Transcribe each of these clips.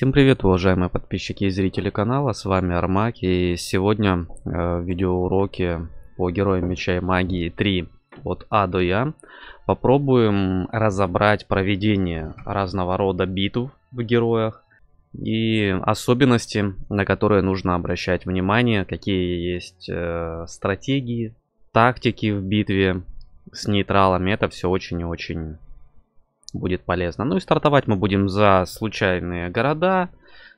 Всем привет, уважаемые подписчики и зрители канала, с вами Армак, и сегодня э, видеоуроки по Героям Меча и Магии 3 от А до Я. Попробуем разобрать проведение разного рода битв в героях и особенности, на которые нужно обращать внимание, какие есть э, стратегии, тактики в битве с нейтралами, это все очень и очень будет полезно. Ну и стартовать мы будем за случайные города,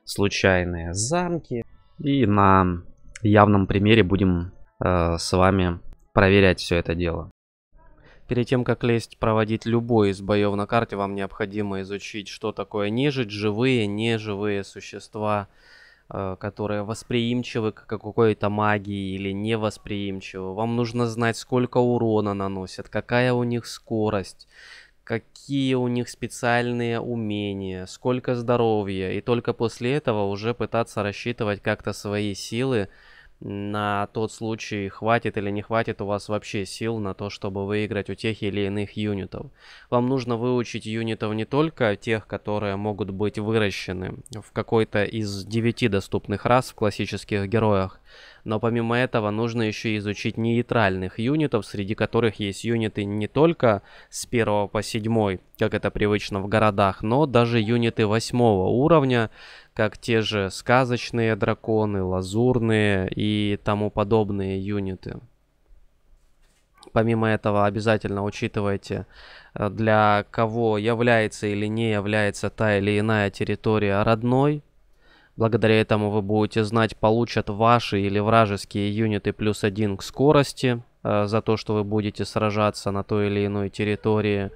случайные замки. И на явном примере будем э, с вами проверять все это дело. Перед тем, как лезть проводить любой из боев на карте, вам необходимо изучить, что такое нежить, живые, неживые существа, э, которые восприимчивы к какой-то магии или невосприимчивы. Вам нужно знать, сколько урона наносят, какая у них скорость, какие у них специальные умения, сколько здоровья, и только после этого уже пытаться рассчитывать как-то свои силы на тот случай, хватит или не хватит у вас вообще сил на то, чтобы выиграть у тех или иных юнитов. Вам нужно выучить юнитов не только тех, которые могут быть выращены в какой-то из девяти доступных рас в классических героях, но помимо этого нужно еще изучить нейтральных юнитов, среди которых есть юниты не только с 1 по 7, как это привычно в городах, но даже юниты 8 уровня, как те же сказочные драконы, лазурные и тому подобные юниты. Помимо этого обязательно учитывайте, э, для кого является или не является та или иная территория родной, Благодаря этому вы будете знать, получат ваши или вражеские юниты плюс один к скорости э, за то, что вы будете сражаться на той или иной территории.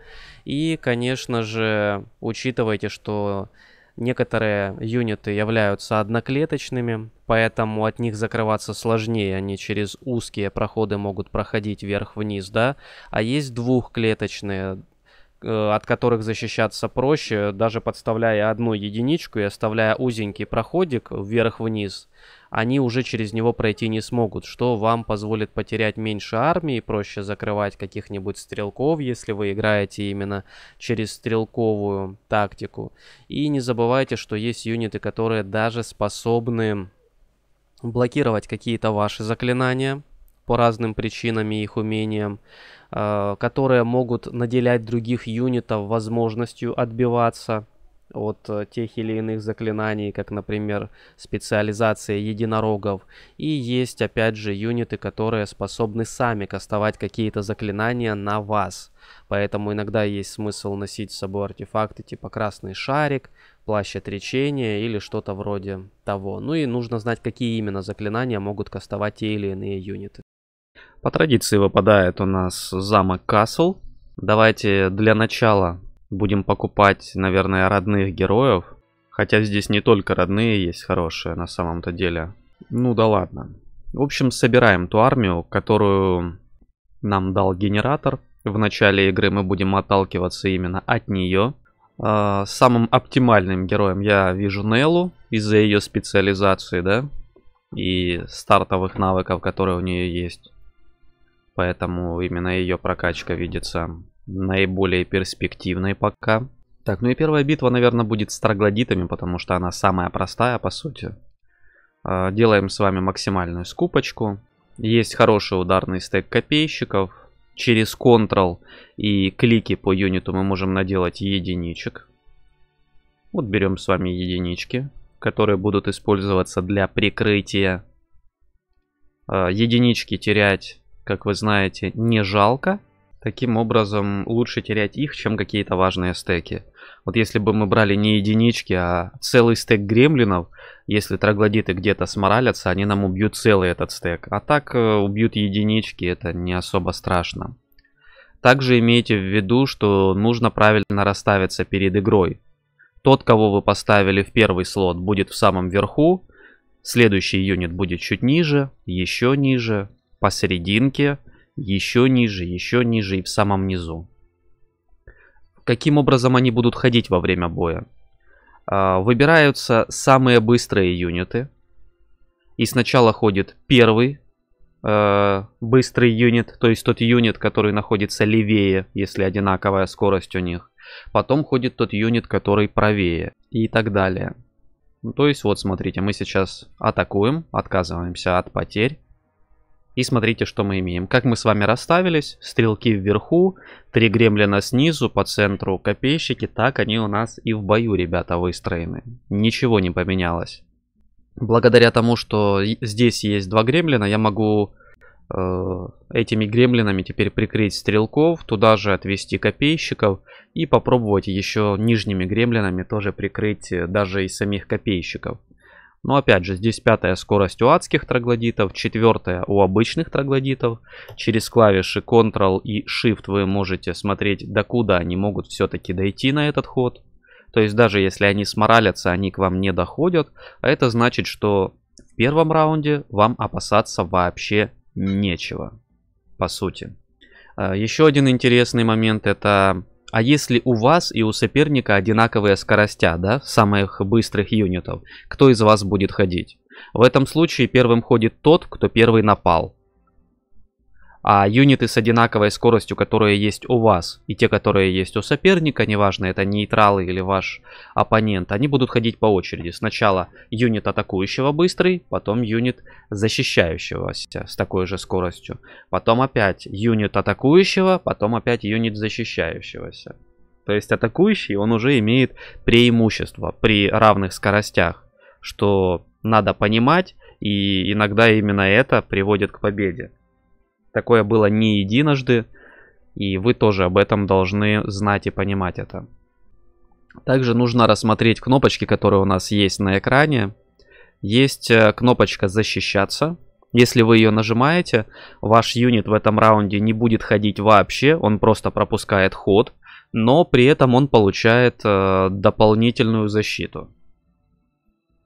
И, конечно же, учитывайте, что некоторые юниты являются одноклеточными, поэтому от них закрываться сложнее. Они через узкие проходы могут проходить вверх-вниз, да. А есть двухклеточные Э, от которых защищаться проще, даже подставляя одну единичку и оставляя узенький проходик вверх-вниз, они уже через него пройти не смогут, что вам позволит потерять меньше армии, проще закрывать каких-нибудь стрелков, если вы играете именно через стрелковую тактику. И не забывайте, что есть юниты, которые даже способны блокировать какие-то ваши заклинания, по разным причинам и их умениям, э, которые могут наделять других юнитов возможностью отбиваться от э, тех или иных заклинаний, как, например, специализация единорогов. И есть, опять же, юниты, которые способны сами кастовать какие-то заклинания на вас. Поэтому иногда есть смысл носить с собой артефакты типа красный шарик, плащ отречения или что-то вроде того. Ну и нужно знать, какие именно заклинания могут кастовать те или иные юниты. По традиции выпадает у нас замок Касл. Давайте для начала будем покупать, наверное, родных героев. Хотя здесь не только родные есть хорошие на самом-то деле. Ну да ладно. В общем, собираем ту армию, которую нам дал генератор. В начале игры мы будем отталкиваться именно от нее. А, самым оптимальным героем я вижу Неллу из-за ее специализации, да, и стартовых навыков, которые у нее есть. Поэтому именно ее прокачка видится наиболее перспективной пока. Так, ну и первая битва, наверное, будет с троглодитами, потому что она самая простая, по сути. А, делаем с вами максимальную скупочку. Есть хороший ударный стек копейщиков. Через Ctrl и клики по юниту мы можем наделать единичек. Вот берем с вами единички, которые будут использоваться для прикрытия. А, единички терять как вы знаете, не жалко. Таким образом, лучше терять их, чем какие-то важные стеки. Вот если бы мы брали не единички, а целый стек гремлинов, если троглодиты где-то сморалятся, они нам убьют целый этот стек. А так э, убьют единички, это не особо страшно. Также имейте в виду, что нужно правильно расставиться перед игрой. Тот, кого вы поставили в первый слот, будет в самом верху, следующий юнит будет чуть ниже, еще ниже, посерединке, еще ниже, еще ниже и в самом низу. Каким образом они будут ходить во время боя? А, выбираются самые быстрые юниты. И сначала ходит первый э, быстрый юнит, то есть тот юнит, который находится левее, если одинаковая скорость у них. Потом ходит тот юнит, который правее и так далее. Ну, то есть вот смотрите, мы сейчас атакуем, отказываемся от потерь. И смотрите, что мы имеем. Как мы с вами расставились, стрелки вверху, три гремлина снизу, по центру копейщики. Так они у нас и в бою, ребята, выстроены. Ничего не поменялось. Благодаря тому, что здесь есть два гремлина, я могу э, этими гремлинами теперь прикрыть стрелков, туда же отвести копейщиков и попробовать еще нижними гремлинами тоже прикрыть э, даже и самих копейщиков. Но опять же, здесь пятая скорость у адских троглодитов, четвертая у обычных троглодитов. Через клавиши Ctrl и Shift вы можете смотреть, докуда они могут все-таки дойти на этот ход. То есть даже если они сморалятся, они к вам не доходят. А это значит, что в первом раунде вам опасаться вообще нечего, по сути. А, Еще один интересный момент это а если у вас и у соперника одинаковые скоростя, да, самых быстрых юнитов, кто из вас будет ходить? В этом случае первым ходит тот, кто первый напал. А юниты с одинаковой скоростью, которые есть у вас, и те, которые есть у соперника, неважно, это нейтралы или ваш оппонент, они будут ходить по очереди. Сначала юнит атакующего быстрый, потом юнит защищающегося с такой же скоростью. Потом опять юнит атакующего, потом опять юнит защищающегося. То есть атакующий, он уже имеет преимущество при равных скоростях, что надо понимать, и иногда именно это приводит к победе. Такое было не единожды, и вы тоже об этом должны знать и понимать это. Также нужно рассмотреть кнопочки, которые у нас есть на экране. Есть э, кнопочка «Защищаться». Если вы ее нажимаете, ваш юнит в этом раунде не будет ходить вообще, он просто пропускает ход, но при этом он получает э, дополнительную защиту.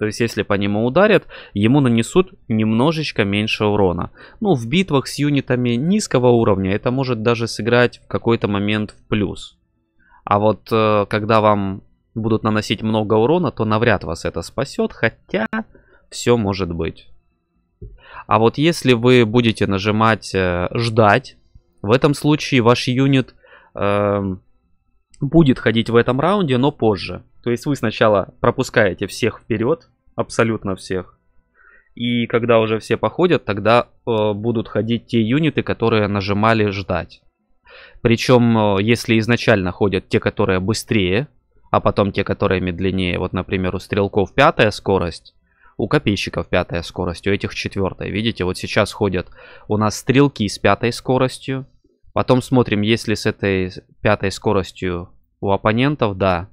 То есть, если по нему ударят, ему нанесут немножечко меньше урона. Ну, в битвах с юнитами низкого уровня это может даже сыграть в какой-то момент в плюс. А вот э, когда вам будут наносить много урона, то навряд вас это спасет, хотя все может быть. А вот если вы будете нажимать э, «Ждать», в этом случае ваш юнит э, будет ходить в этом раунде, но позже. То есть вы сначала пропускаете всех вперед, абсолютно всех. И когда уже все походят, тогда э, будут ходить те юниты, которые нажимали ждать. Причем, э, если изначально ходят те, которые быстрее, а потом те, которые медленнее, вот, например, у стрелков пятая скорость, у копейщиков пятая скорость, у этих четвертая. Видите, вот сейчас ходят у нас стрелки с пятой скоростью. Потом смотрим, есть ли с этой пятой скоростью у оппонентов, да,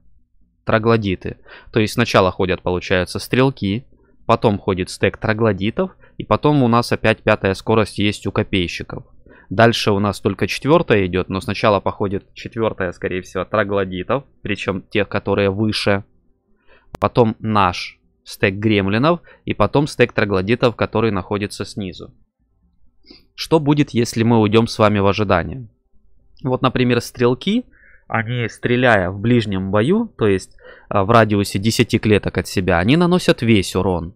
троглодиты. То есть сначала ходят, получается, стрелки, потом ходит стек троглодитов, и потом у нас опять пятая скорость есть у копейщиков. Дальше у нас только четвертая идет, но сначала походит четвертая, скорее всего, троглодитов, причем тех, которые выше. Потом наш стек гремлинов, и потом стек троглодитов, который находится снизу. Что будет, если мы уйдем с вами в ожидание? Вот, например, стрелки они, стреляя в ближнем бою, то есть э, в радиусе 10 клеток от себя, они наносят весь урон.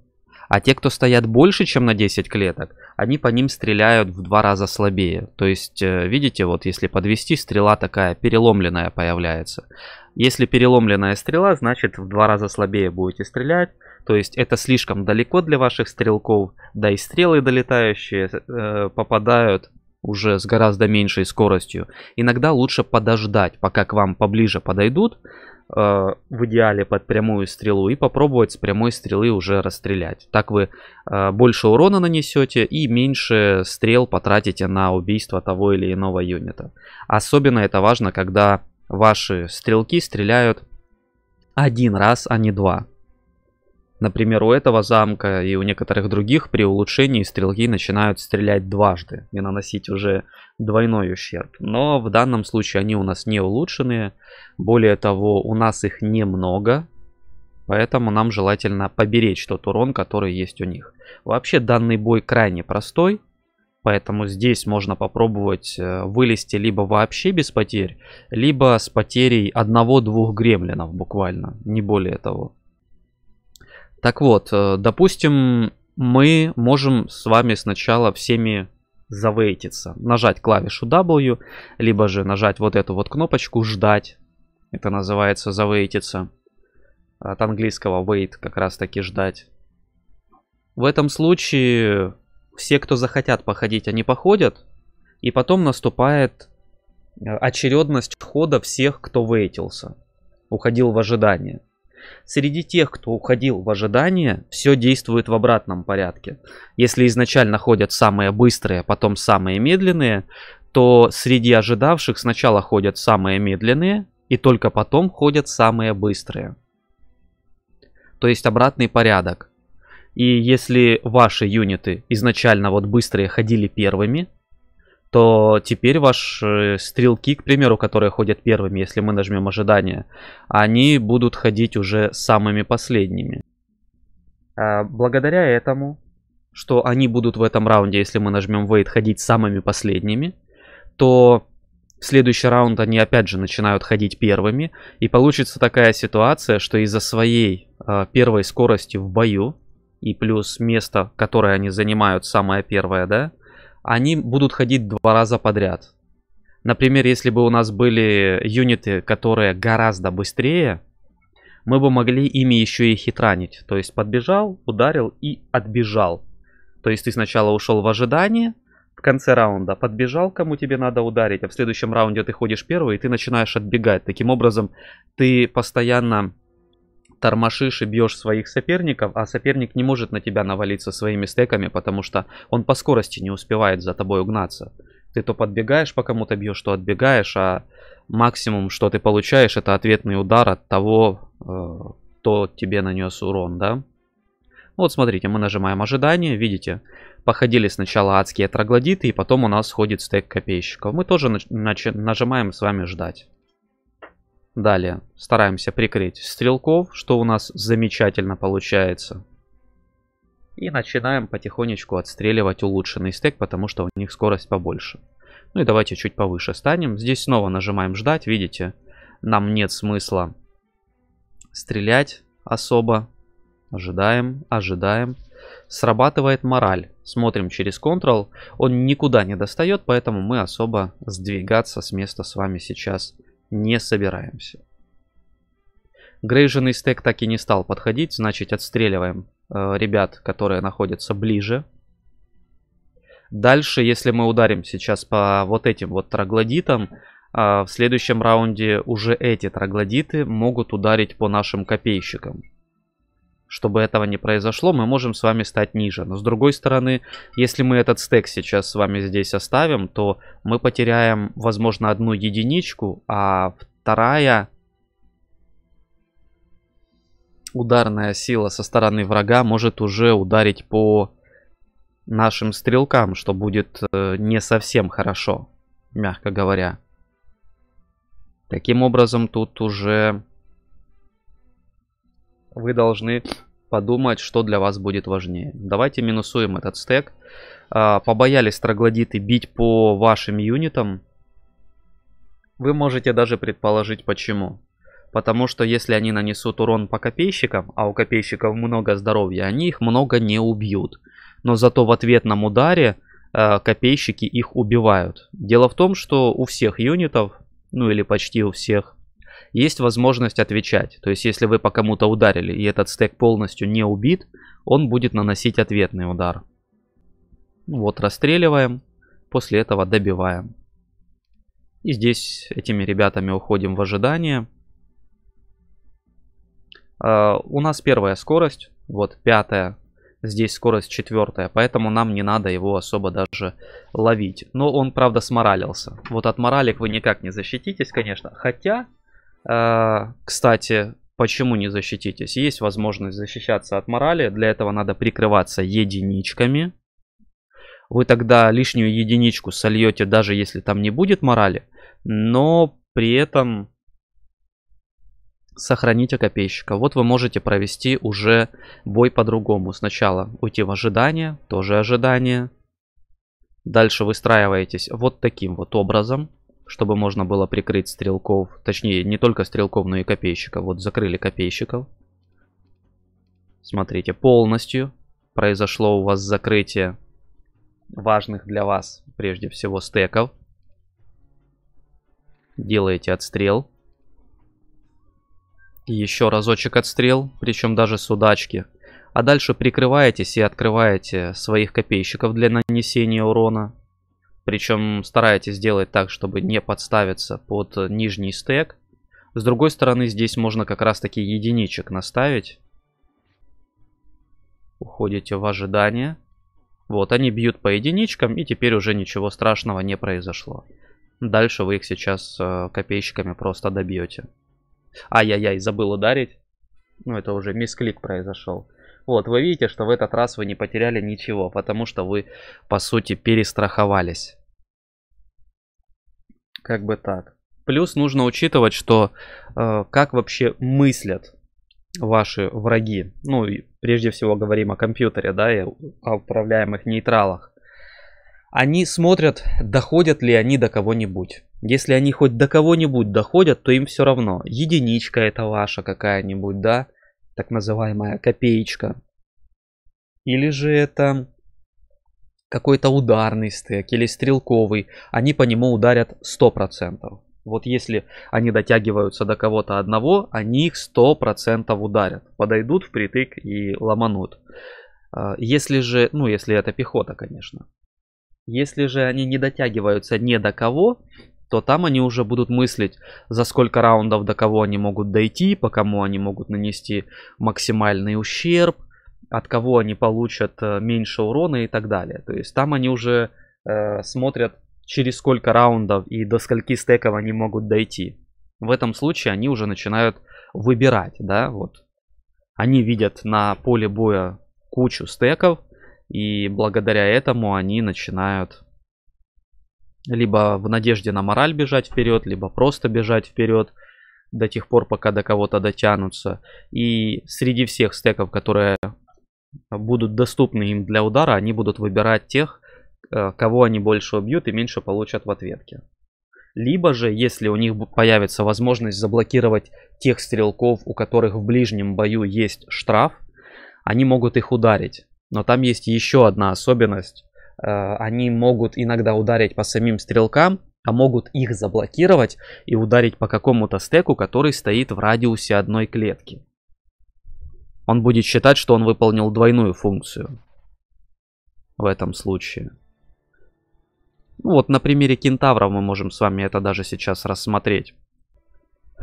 А те, кто стоят больше, чем на 10 клеток, они по ним стреляют в два раза слабее. То есть, э, видите, вот если подвести, стрела такая переломленная появляется. Если переломленная стрела, значит в два раза слабее будете стрелять. То есть это слишком далеко для ваших стрелков, да и стрелы долетающие э, попадают уже с гораздо меньшей скоростью. Иногда лучше подождать, пока к вам поближе подойдут, э, в идеале под прямую стрелу, и попробовать с прямой стрелы уже расстрелять. Так вы э, больше урона нанесете и меньше стрел потратите на убийство того или иного юнита. Особенно это важно, когда ваши стрелки стреляют один раз, а не два. Например, у этого замка и у некоторых других при улучшении стрелки начинают стрелять дважды и наносить уже двойной ущерб. Но в данном случае они у нас не улучшенные. Более того, у нас их немного. Поэтому нам желательно поберечь тот урон, который есть у них. Вообще данный бой крайне простой. Поэтому здесь можно попробовать э, вылезти либо вообще без потерь, либо с потерей одного-двух гремлинов буквально, не более того. Так вот, э, допустим, мы можем с вами сначала всеми завейтиться. Нажать клавишу W, либо же нажать вот эту вот кнопочку «Ждать». Это называется завейтиться. От английского wait как раз таки ждать. В этом случае все, кто захотят походить, они походят. И потом наступает э, очередность хода всех, кто вейтился. Уходил в ожидание. Среди тех, кто уходил в ожидание, все действует в обратном порядке. Если изначально ходят самые быстрые, а потом самые медленные, то среди ожидавших сначала ходят самые медленные, и только потом ходят самые быстрые. То есть обратный порядок. И если ваши юниты изначально вот быстрые ходили первыми, то теперь ваши э, стрелки, к примеру, которые ходят первыми, если мы нажмем ожидание, они будут ходить уже самыми последними. А, благодаря этому, что они будут в этом раунде, если мы нажмем wait, ходить самыми последними, то в следующий раунд они опять же начинают ходить первыми. И получится такая ситуация, что из-за своей э, первой скорости в бою и плюс место, которое они занимают, самое первое, да, они будут ходить два раза подряд. Например, если бы у нас были юниты, которые гораздо быстрее, мы бы могли ими еще и хитранить. То есть подбежал, ударил и отбежал. То есть ты сначала ушел в ожидание, в конце раунда подбежал, кому тебе надо ударить, а в следующем раунде ты ходишь первый, и ты начинаешь отбегать. Таким образом, ты постоянно тормошишь и бьешь своих соперников, а соперник не может на тебя навалиться своими стеками, потому что он по скорости не успевает за тобой угнаться. Ты то подбегаешь по кому-то бьешь, то отбегаешь, а максимум, что ты получаешь, это ответный удар от того, э, кто тебе нанес урон, да? Вот смотрите, мы нажимаем ожидание, видите, походили сначала адские троглодиты, и потом у нас ходит стек копейщиков. Мы тоже нач нажимаем с вами ждать. Далее стараемся прикрыть стрелков, что у нас замечательно получается. И начинаем потихонечку отстреливать улучшенный стек, потому что у них скорость побольше. Ну и давайте чуть повыше станем. Здесь снова нажимаем ждать, видите? Нам нет смысла стрелять особо. Ожидаем, ожидаем. Срабатывает мораль. Смотрим через Ctrl. Он никуда не достает, поэтому мы особо сдвигаться с места с вами сейчас не собираемся. Грейженный стек так и не стал подходить, значит отстреливаем э, ребят, которые находятся ближе. Дальше, если мы ударим сейчас по вот этим вот троглодитам, э, в следующем раунде уже эти троглодиты могут ударить по нашим копейщикам чтобы этого не произошло, мы можем с вами стать ниже. Но с другой стороны, если мы этот стек сейчас с вами здесь оставим, то мы потеряем, возможно, одну единичку, а вторая ударная сила со стороны врага может уже ударить по нашим стрелкам, что будет э, не совсем хорошо, мягко говоря. Таким образом, тут уже вы должны подумать, что для вас будет важнее. Давайте минусуем этот стек. А, побоялись троглодиты бить по вашим юнитам. Вы можете даже предположить почему. Потому что если они нанесут урон по копейщикам, а у копейщиков много здоровья, они их много не убьют. Но зато в ответном ударе а, копейщики их убивают. Дело в том, что у всех юнитов, ну или почти у всех, есть возможность отвечать. То есть, если вы по кому-то ударили и этот стек полностью не убит, он будет наносить ответный удар. Ну вот, расстреливаем, после этого добиваем. И здесь этими ребятами уходим в ожидание. А, у нас первая скорость, вот пятая, здесь скорость четвертая, поэтому нам не надо его особо даже ловить. Но он, правда, сморалился. Вот от моралик вы никак не защититесь, конечно. Хотя, Э, кстати, почему не защититесь? Есть возможность защищаться от морали. Для этого надо прикрываться единичками. Вы тогда лишнюю единичку сольете, даже если там не будет морали. Но при этом сохраните копейщика. Вот вы можете провести уже бой по-другому. Сначала уйти в ожидание, тоже ожидание. Дальше выстраиваетесь вот таким вот образом чтобы можно было прикрыть стрелков. Точнее, не только стрелков, но и копейщиков. Вот закрыли копейщиков. Смотрите, полностью произошло у вас закрытие важных для вас, прежде всего, стеков. Делаете отстрел. еще разочек отстрел, причем даже с удачки. А дальше прикрываетесь и открываете своих копейщиков для нанесения урона. Причем старайтесь сделать так, чтобы не подставиться под нижний стек. С другой стороны, здесь можно как раз таки единичек наставить. Уходите в ожидание. Вот, они бьют по единичкам, и теперь уже ничего страшного не произошло. Дальше вы их сейчас э, копейщиками просто добьете. Ай-яй-яй, забыл ударить. Ну, это уже мисклик произошел. Вот, вы видите, что в этот раз вы не потеряли ничего, потому что вы, по сути, перестраховались. Как бы так. Плюс нужно учитывать, что э, как вообще мыслят ваши враги. Ну, и прежде всего говорим о компьютере, да, и о управляемых нейтралах. Они смотрят, доходят ли они до кого-нибудь. Если они хоть до кого-нибудь доходят, то им все равно. Единичка это ваша какая-нибудь, да так называемая копеечка. Или же это какой-то ударный стек или стрелковый. Они по нему ударят 100%. Вот если они дотягиваются до кого-то одного, они их 100% ударят. Подойдут впритык и ломанут. А, если же, ну если это пехота, конечно. Если же они не дотягиваются ни до кого, то там они уже будут мыслить, за сколько раундов до кого они могут дойти, по кому они могут нанести максимальный ущерб, от кого они получат э, меньше урона и так далее. То есть там они уже э, смотрят, через сколько раундов и до скольки стеков они могут дойти. В этом случае они уже начинают выбирать, да, вот. Они видят на поле боя кучу стеков, и благодаря этому они начинают либо в надежде на мораль бежать вперед, либо просто бежать вперед до тех пор, пока до кого-то дотянутся. И среди всех стеков, которые будут доступны им для удара, они будут выбирать тех, э, кого они больше убьют и меньше получат в ответке. Либо же, если у них появится возможность заблокировать тех стрелков, у которых в ближнем бою есть штраф, они могут их ударить. Но там есть еще одна особенность Э, они могут иногда ударить по самим стрелкам, а могут их заблокировать и ударить по какому-то стеку, который стоит в радиусе одной клетки. Он будет считать, что он выполнил двойную функцию в этом случае. Ну вот на примере кентавра мы можем с вами это даже сейчас рассмотреть.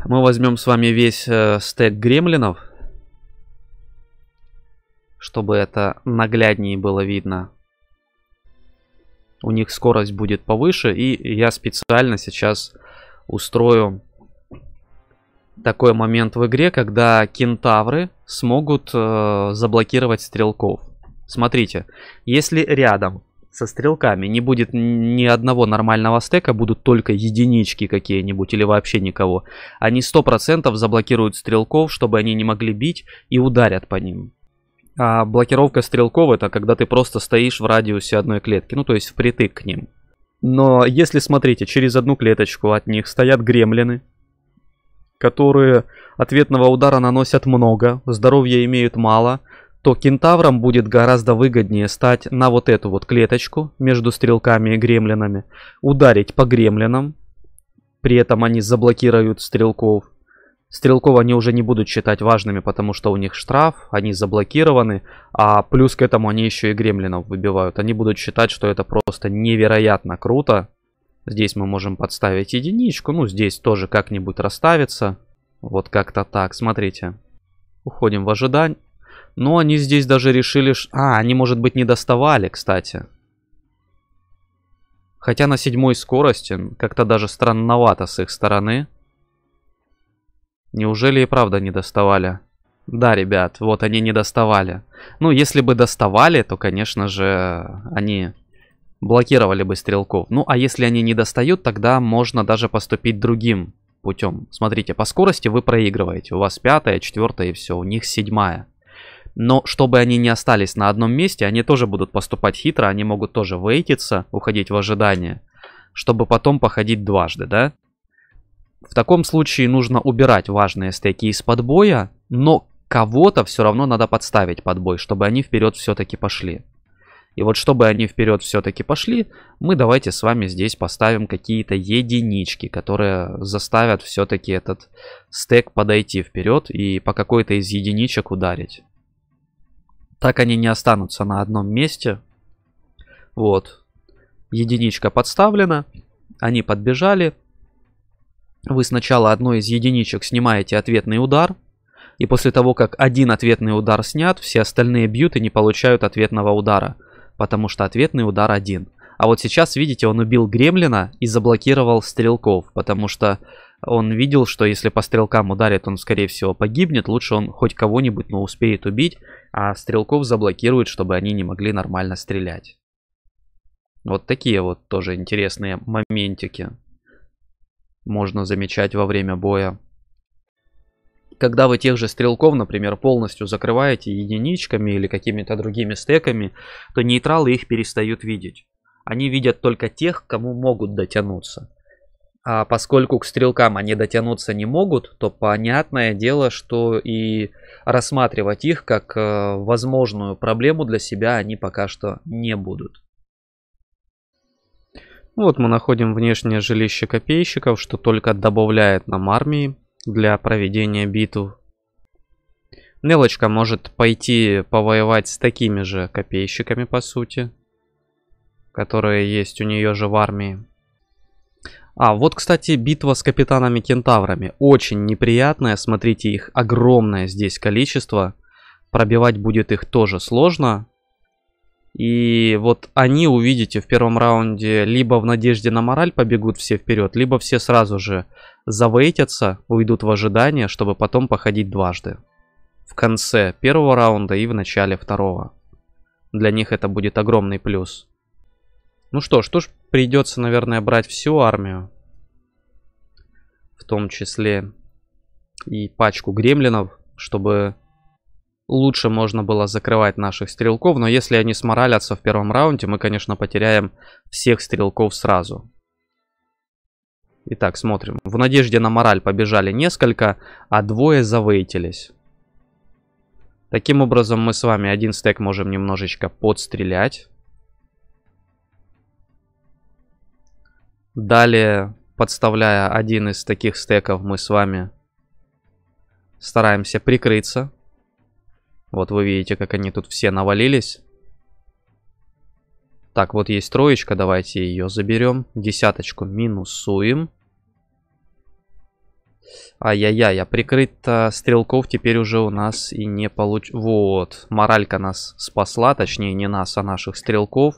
Мы возьмем с вами весь э, стек гремлинов, чтобы это нагляднее было видно у них скорость будет повыше. И я специально сейчас устрою такой момент в игре, когда кентавры смогут э, заблокировать стрелков. Смотрите, если рядом со стрелками не будет ни одного нормального стека, будут только единички какие-нибудь или вообще никого, они 100% заблокируют стрелков, чтобы они не могли бить и ударят по ним. А блокировка стрелков это когда ты просто стоишь в радиусе одной клетки, ну то есть впритык к ним. Но если, смотрите, через одну клеточку от них стоят гремлины, которые ответного удара наносят много, здоровья имеют мало, то кентаврам будет гораздо выгоднее стать на вот эту вот клеточку между стрелками и гремлинами, ударить по гремлинам, при этом они заблокируют стрелков, Стрелков они уже не будут считать важными, потому что у них штраф, они заблокированы, а плюс к этому они еще и гремлинов выбивают. Они будут считать, что это просто невероятно круто. Здесь мы можем подставить единичку, ну здесь тоже как-нибудь расставиться. Вот как-то так, смотрите. Уходим в ожидание. Но они здесь даже решили... Ш... А, они, может быть, не доставали, кстати. Хотя на седьмой скорости как-то даже странновато с их стороны. Неужели и правда не доставали? Да, ребят, вот они не доставали. Ну, если бы доставали, то, конечно же, они блокировали бы стрелков. Ну, а если они не достают, тогда можно даже поступить другим путем. Смотрите, по скорости вы проигрываете. У вас пятая, четвертая и все. У них седьмая. Но чтобы они не остались на одном месте, они тоже будут поступать хитро. Они могут тоже вейтиться, уходить в ожидание. Чтобы потом походить дважды, да? В таком случае нужно убирать важные стейки из под боя, но кого-то все равно надо подставить под бой, чтобы они вперед все-таки пошли. И вот чтобы они вперед все-таки пошли, мы давайте с вами здесь поставим какие-то единички, которые заставят все-таки этот стек подойти вперед и по какой-то из единичек ударить. Так они не останутся на одном месте. Вот. Единичка подставлена. Они подбежали. Вы сначала одной из единичек снимаете ответный удар, и после того, как один ответный удар снят, все остальные бьют и не получают ответного удара, потому что ответный удар один. А вот сейчас, видите, он убил Гремлина и заблокировал стрелков, потому что он видел, что если по стрелкам ударит, он, скорее всего, погибнет. Лучше он хоть кого-нибудь, но успеет убить, а стрелков заблокирует, чтобы они не могли нормально стрелять. Вот такие вот тоже интересные моментики можно замечать во время боя. Когда вы тех же стрелков, например, полностью закрываете единичками или какими-то другими стеками, то нейтралы их перестают видеть. Они видят только тех, кому могут дотянуться. А поскольку к стрелкам они дотянуться не могут, то понятное дело, что и рассматривать их как э, возможную проблему для себя они пока что не будут. Вот мы находим внешнее жилище копейщиков, что только добавляет нам армии для проведения битв. Нелочка может пойти повоевать с такими же копейщиками, по сути, которые есть у нее же в армии. А, вот, кстати, битва с капитанами-кентаврами. Очень неприятная, смотрите, их огромное здесь количество. Пробивать будет их тоже сложно, и вот они, увидите, в первом раунде либо в надежде на мораль побегут все вперед, либо все сразу же завейтятся, уйдут в ожидание, чтобы потом походить дважды. В конце первого раунда и в начале второго. Для них это будет огромный плюс. Ну что что ж, придется, наверное, брать всю армию. В том числе и пачку гремлинов, чтобы лучше можно было закрывать наших стрелков, но если они сморалятся в первом раунде, мы, конечно, потеряем всех стрелков сразу. Итак, смотрим. В надежде на мораль побежали несколько, а двое завейтились. Таким образом, мы с вами один стек можем немножечко подстрелять. Далее, подставляя один из таких стеков, мы с вами стараемся прикрыться. Вот вы видите, как они тут все навалились. Так, вот есть троечка, давайте ее заберем. Десяточку минусуем. Ай-яй-яй, а прикрыть стрелков теперь уже у нас и не получ... Вот, моралька нас спасла, точнее не нас, а наших стрелков.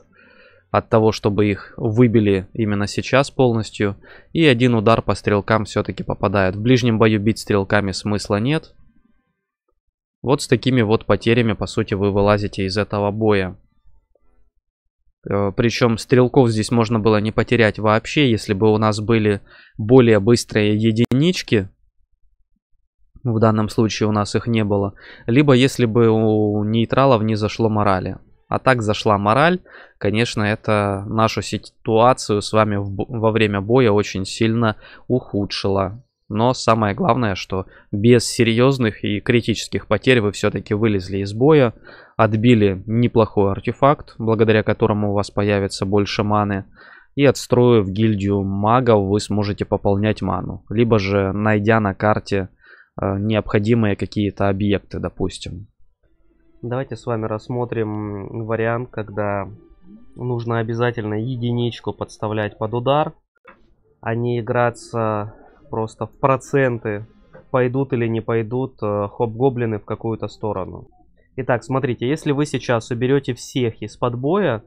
От того, чтобы их выбили именно сейчас полностью. И один удар по стрелкам все-таки попадает. В ближнем бою бить стрелками смысла нет. Вот с такими вот потерями, по сути, вы вылазите из этого боя. Э, Причем стрелков здесь можно было не потерять вообще, если бы у нас были более быстрые единички. В данном случае у нас их не было. Либо если бы у нейтралов не зашло морали. А так зашла мораль. Конечно, это нашу ситуацию с вами во время боя очень сильно ухудшило. Но самое главное, что без серьезных и критических потерь вы все-таки вылезли из боя, отбили неплохой артефакт, благодаря которому у вас появится больше маны, и отстроив гильдию магов, вы сможете пополнять ману, либо же найдя на карте э, необходимые какие-то объекты, допустим. Давайте с вами рассмотрим вариант, когда нужно обязательно единичку подставлять под удар, а не играться просто в проценты, пойдут или не пойдут э, хоп-гоблины в какую-то сторону. Итак, смотрите, если вы сейчас уберете всех из-под боя,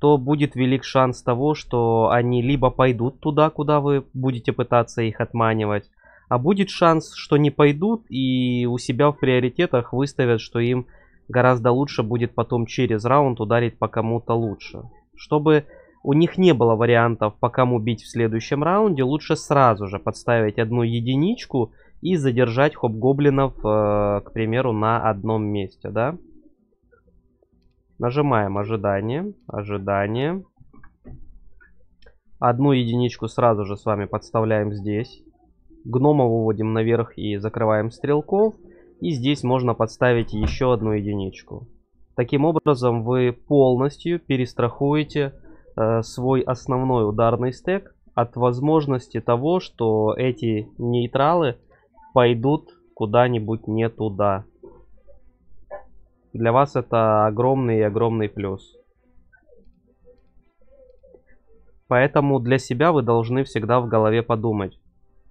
то будет велик шанс того, что они либо пойдут туда, куда вы будете пытаться их отманивать, а будет шанс, что не пойдут и у себя в приоритетах выставят, что им гораздо лучше будет потом через раунд ударить по кому-то лучше. Чтобы у них не было вариантов, по кому бить в следующем раунде. Лучше сразу же подставить одну единичку и задержать хоп-гоблинов, э, к примеру, на одном месте, да? Нажимаем ожидание, ожидание. Одну единичку сразу же с вами подставляем здесь. Гнома выводим наверх и закрываем стрелков. И здесь можно подставить еще одну единичку. Таким образом вы полностью перестрахуете Э, свой основной ударный стек от возможности того, что эти нейтралы пойдут куда-нибудь не туда. Для вас это огромный и огромный плюс. Поэтому для себя вы должны всегда в голове подумать.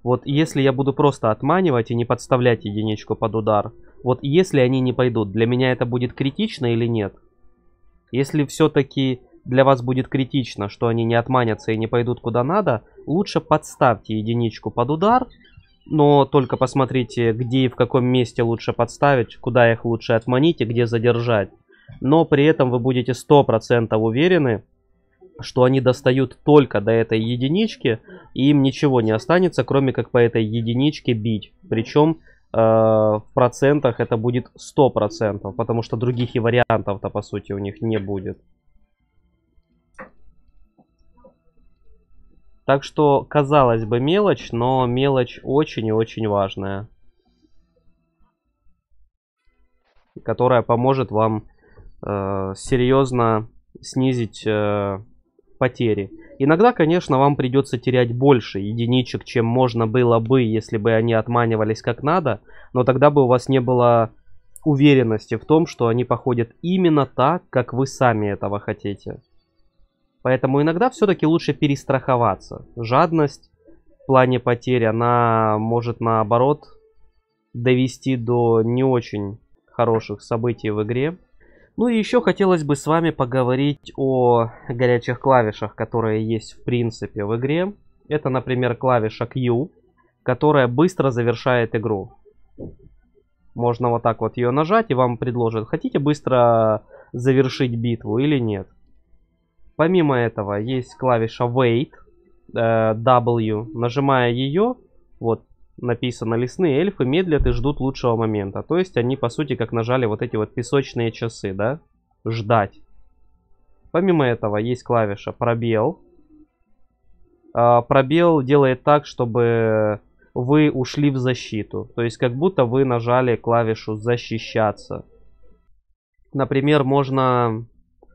Вот если я буду просто отманивать и не подставлять единичку под удар, вот если они не пойдут, для меня это будет критично или нет? Если все-таки для вас будет критично, что они не отманятся и не пойдут куда надо, лучше подставьте единичку под удар, но только посмотрите, где и в каком месте лучше подставить, куда их лучше отманить и где задержать. Но при этом вы будете 100% уверены, что они достают только до этой единички, и им ничего не останется, кроме как по этой единичке бить. Причем э, в процентах это будет 100%, потому что других и вариантов-то по сути у них не будет. Так что, казалось бы, мелочь, но мелочь очень и очень важная. Которая поможет вам э, серьезно снизить э, потери. Иногда, конечно, вам придется терять больше единичек, чем можно было бы, если бы они отманивались как надо, но тогда бы у вас не было уверенности в том, что они походят именно так, как вы сами этого хотите. Поэтому иногда все-таки лучше перестраховаться. Жадность в плане потерь, она может наоборот довести до не очень хороших событий в игре. Ну и еще хотелось бы с вами поговорить о горячих клавишах, которые есть в принципе в игре. Это, например, клавиша Q, которая быстро завершает игру. Можно вот так вот ее нажать, и вам предложат, хотите быстро завершить битву или нет. Помимо этого есть клавиша Wait, э, W. Нажимая ее, вот написано, лесные эльфы медлят и ждут лучшего момента. То есть они, по сути, как нажали вот эти вот песочные часы, да? Ждать. Помимо этого есть клавиша пробел. А, пробел делает так, чтобы вы ушли в защиту. То есть как будто вы нажали клавишу защищаться. Например, можно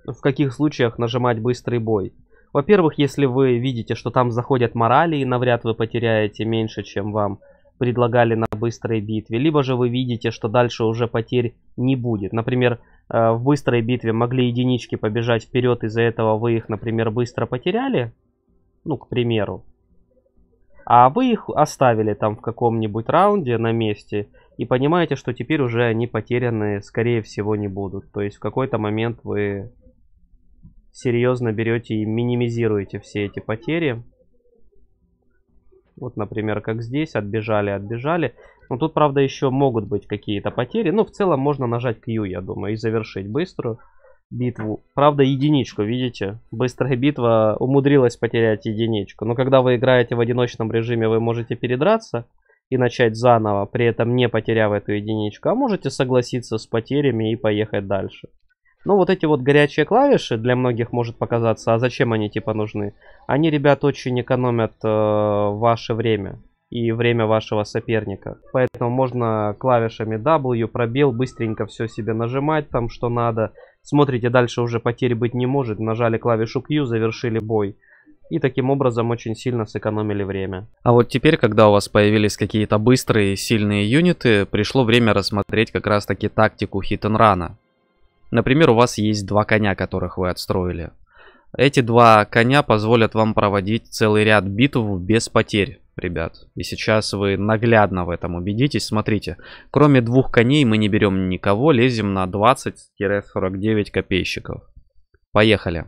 в каких случаях нажимать быстрый бой. Во-первых, если вы видите, что там заходят морали, и навряд вы потеряете меньше, чем вам предлагали на быстрой битве, либо же вы видите, что дальше уже потерь не будет. Например, э, в быстрой битве могли единички побежать вперед, из-за этого вы их, например, быстро потеряли, ну, к примеру, а вы их оставили там в каком-нибудь раунде на месте, и понимаете, что теперь уже они потеряны, скорее всего, не будут. То есть в какой-то момент вы серьезно берете и минимизируете все эти потери. Вот, например, как здесь, отбежали, отбежали. Но тут, правда, еще могут быть какие-то потери. Но ну, в целом можно нажать Q, я думаю, и завершить быструю битву. Правда, единичку, видите? Быстрая битва умудрилась потерять единичку. Но когда вы играете в одиночном режиме, вы можете передраться и начать заново, при этом не потеряв эту единичку. А можете согласиться с потерями и поехать дальше. Ну, вот эти вот горячие клавиши для многих может показаться, а зачем они типа нужны? Они, ребят, очень экономят э, ваше время и время вашего соперника. Поэтому можно клавишами W, пробел, быстренько все себе нажимать там, что надо. Смотрите, дальше уже потерь быть не может. Нажали клавишу Q, завершили бой и таким образом очень сильно сэкономили время. А вот теперь, когда у вас появились какие-то быстрые и сильные юниты, пришло время рассмотреть как раз таки тактику хит-н-рана. Например, у вас есть два коня, которых вы отстроили. Эти два коня позволят вам проводить целый ряд битв без потерь, ребят. И сейчас вы наглядно в этом убедитесь. Смотрите, кроме двух коней мы не берем никого, лезем на 20-49 копейщиков. Поехали.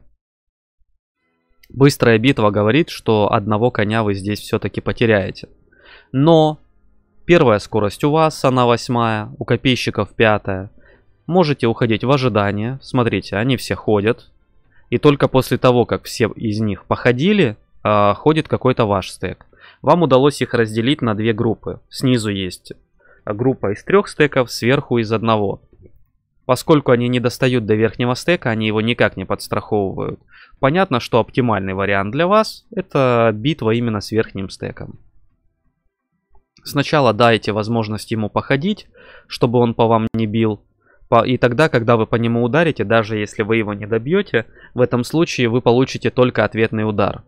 Быстрая битва говорит, что одного коня вы здесь все-таки потеряете. Но первая скорость у вас, она восьмая, у копейщиков пятая. Можете уходить в ожидание. Смотрите, они все ходят. И только после того, как все из них походили, э, ходит какой-то ваш стек. Вам удалось их разделить на две группы. Снизу есть группа из трех стеков, сверху из одного. Поскольку они не достают до верхнего стека, они его никак не подстраховывают. Понятно, что оптимальный вариант для вас – это битва именно с верхним стеком. Сначала дайте возможность ему походить, чтобы он по вам не бил. И тогда, когда вы по нему ударите, даже если вы его не добьете, в этом случае вы получите только ответный удар.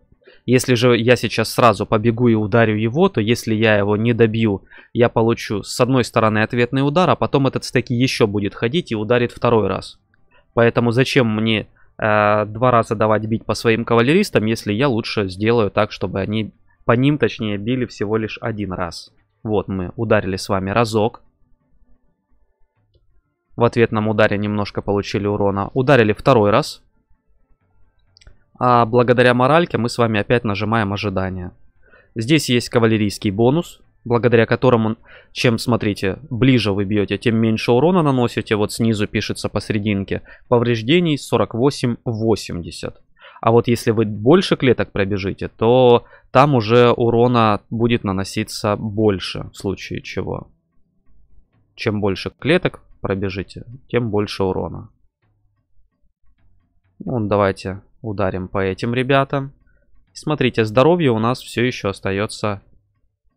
Если же я сейчас сразу побегу и ударю его, то если я его не добью, я получу с одной стороны ответный удар, а потом этот стеки еще будет ходить и ударит второй раз. Поэтому зачем мне э, два раза давать бить по своим кавалеристам, если я лучше сделаю так, чтобы они по ним, точнее, били всего лишь один раз. Вот мы ударили с вами разок. В ответном ударе немножко получили урона. Ударили второй раз. А благодаря моральке мы с вами опять нажимаем ожидание. Здесь есть кавалерийский бонус, благодаря которому, чем, смотрите, ближе вы бьете, тем меньше урона наносите. Вот снизу пишется посерединке. Повреждений 48-80. А вот если вы больше клеток пробежите, то там уже урона будет наноситься больше, в случае чего. Чем больше клеток, пробежите, тем больше урона. Ну, давайте ударим по этим ребятам. Смотрите, здоровье у нас все еще остается э,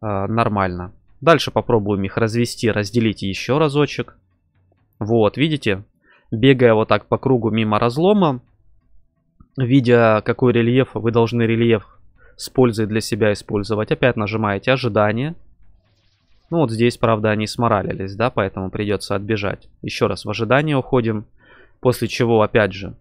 а, нормально. Дальше попробуем их развести, разделить еще разочек. Вот, видите? Бегая вот так по кругу мимо разлома, видя какой рельеф, вы должны рельеф с пользой для себя использовать. Опять нажимаете ожидание. Ну вот здесь, правда, они сморалились, да, поэтому придется отбежать. Еще раз в ожидание уходим. После чего, опять же,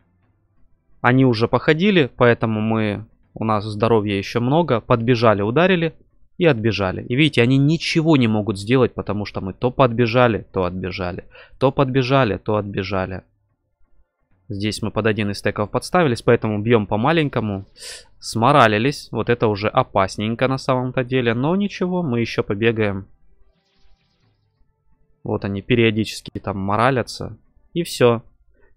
они уже походили, поэтому мы... У нас здоровья еще много. Подбежали, ударили и отбежали. И видите, они ничего не могут сделать, потому что мы то подбежали, то отбежали. То подбежали, то отбежали. Здесь мы под один из стеков подставились, поэтому бьем по-маленькому. Сморалились. Вот это уже опасненько на самом-то деле. Но ничего, мы еще побегаем. Вот они периодически там моралятся. И все.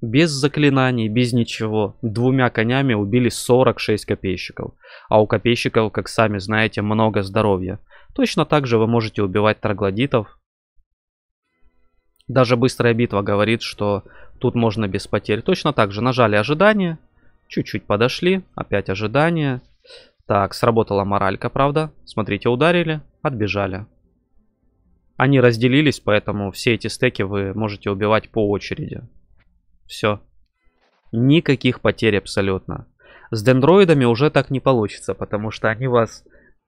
Без заклинаний, без ничего. Двумя конями убили 46 копейщиков. А у копейщиков, как сами знаете, много здоровья. Точно так же вы можете убивать троглодитов. Даже быстрая битва говорит, что тут можно без потерь. Точно так же нажали ожидание. Чуть-чуть подошли. Опять ожидание. Так, сработала моралька, правда. Смотрите, ударили, отбежали. Они разделились, поэтому все эти стеки вы можете убивать по очереди. Все. Никаких потерь абсолютно. С дендроидами уже так не получится, потому что они вас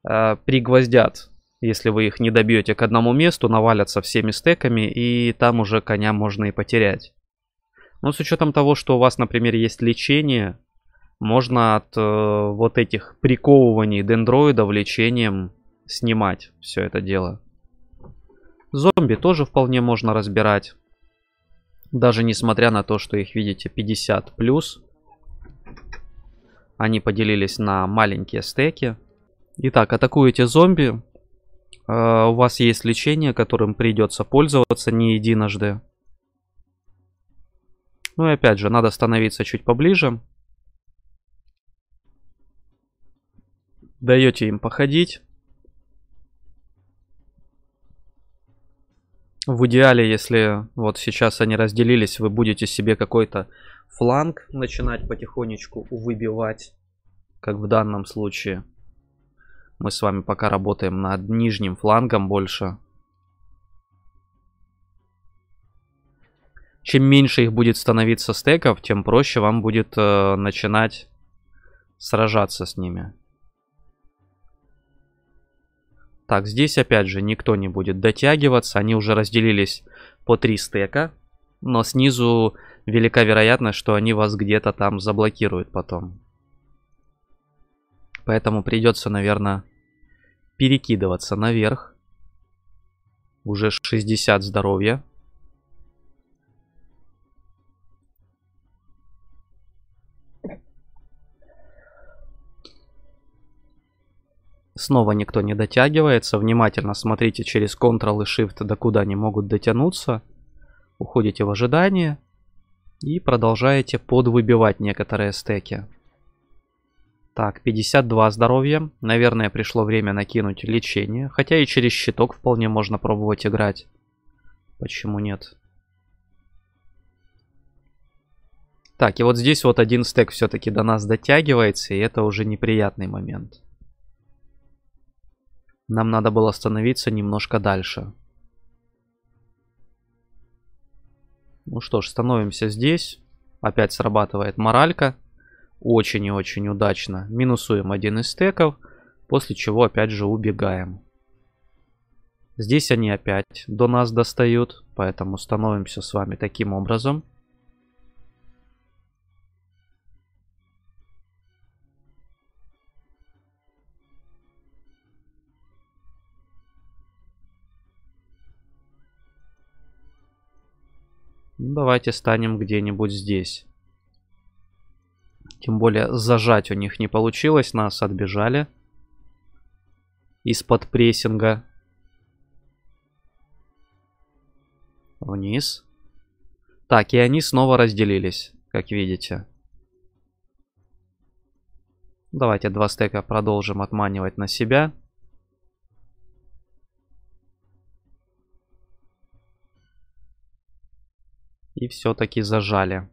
э, пригвоздят. Если вы их не добьете к одному месту, навалятся всеми стеками, и там уже коня можно и потерять. Но с учетом того, что у вас, например, есть лечение, можно от э, вот этих приковываний дендроидов лечением снимать все это дело. Зомби тоже вполне можно разбирать. Даже несмотря на то, что их, видите, 50 плюс. Они поделились на маленькие стеки. Итак, атакуете зомби. Э, у вас есть лечение, которым придется пользоваться не единожды. Ну и опять же, надо становиться чуть поближе. Даете им походить. в идеале, если вот сейчас они разделились, вы будете себе какой-то фланг начинать потихонечку выбивать, как в данном случае. Мы с вами пока работаем над нижним флангом больше. Чем меньше их будет становиться стеков, тем проще вам будет э, начинать сражаться с ними. Так, здесь опять же никто не будет дотягиваться. Они уже разделились по три стека. Но снизу велика вероятность, что они вас где-то там заблокируют потом. Поэтому придется, наверное, перекидываться наверх. Уже 60 здоровья. Снова никто не дотягивается. Внимательно смотрите через Ctrl и Shift, до куда они могут дотянуться. Уходите в ожидание. И продолжаете подвыбивать некоторые стеки. Так, 52 здоровья. Наверное, пришло время накинуть лечение. Хотя и через щиток вполне можно пробовать играть. Почему нет? Так, и вот здесь вот один стек все-таки до нас дотягивается, и это уже неприятный момент. Нам надо было остановиться немножко дальше. Ну что ж, становимся здесь. Опять срабатывает моралька. Очень и очень удачно. Минусуем один из стеков, после чего опять же убегаем. Здесь они опять до нас достают, поэтому становимся с вами таким образом. Ну, давайте станем где-нибудь здесь. Тем более зажать у них не получилось. Нас отбежали из-под прессинга. Вниз. Так, и они снова разделились, как видите. Давайте два стека продолжим отманивать на себя. И все-таки зажали.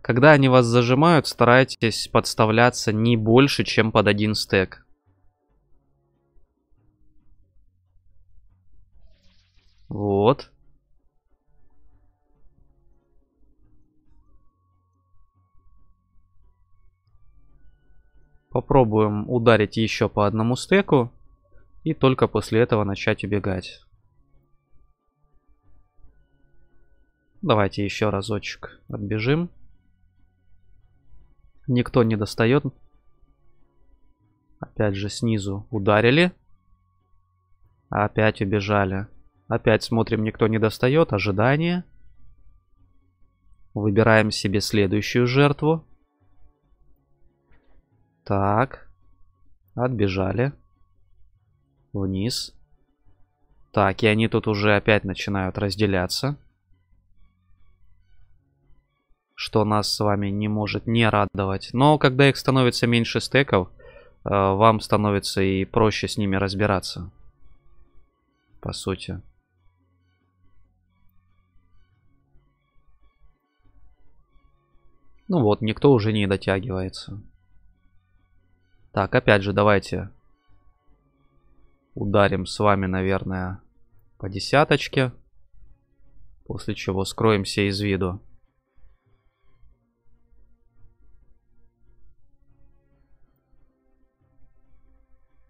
Когда они вас зажимают, старайтесь подставляться не больше, чем под один стек. Вот. Попробуем ударить еще по одному стеку и только после этого начать убегать. Давайте еще разочек отбежим. Никто не достает. Опять же снизу ударили. Опять убежали. Опять смотрим, никто не достает. Ожидание. Выбираем себе следующую жертву. Так. Отбежали вниз. Так, и они тут уже опять начинают разделяться. Что нас с вами не может не радовать. Но когда их становится меньше стеков, э, вам становится и проще с ними разбираться. По сути. Ну вот, никто уже не дотягивается. Так, опять же, давайте Ударим с вами, наверное, по десяточке. После чего скроемся из виду.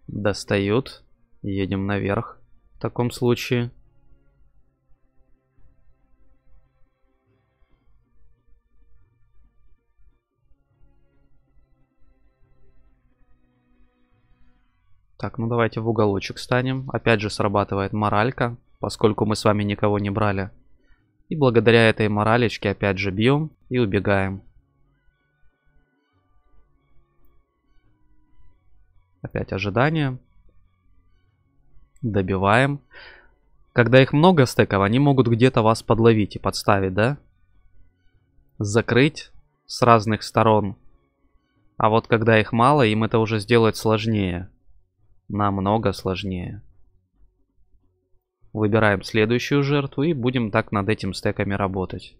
Достают. Едем наверх в таком случае. Так, ну давайте в уголочек станем. Опять же срабатывает моралька, поскольку мы с вами никого не брали. И благодаря этой моралечке опять же бьем и убегаем. Опять ожидание. Добиваем. Когда их много стеков, они могут где-то вас подловить и подставить, да? Закрыть с разных сторон. А вот когда их мало, им это уже сделать сложнее намного сложнее. Выбираем следующую жертву и будем так над этим стеками работать.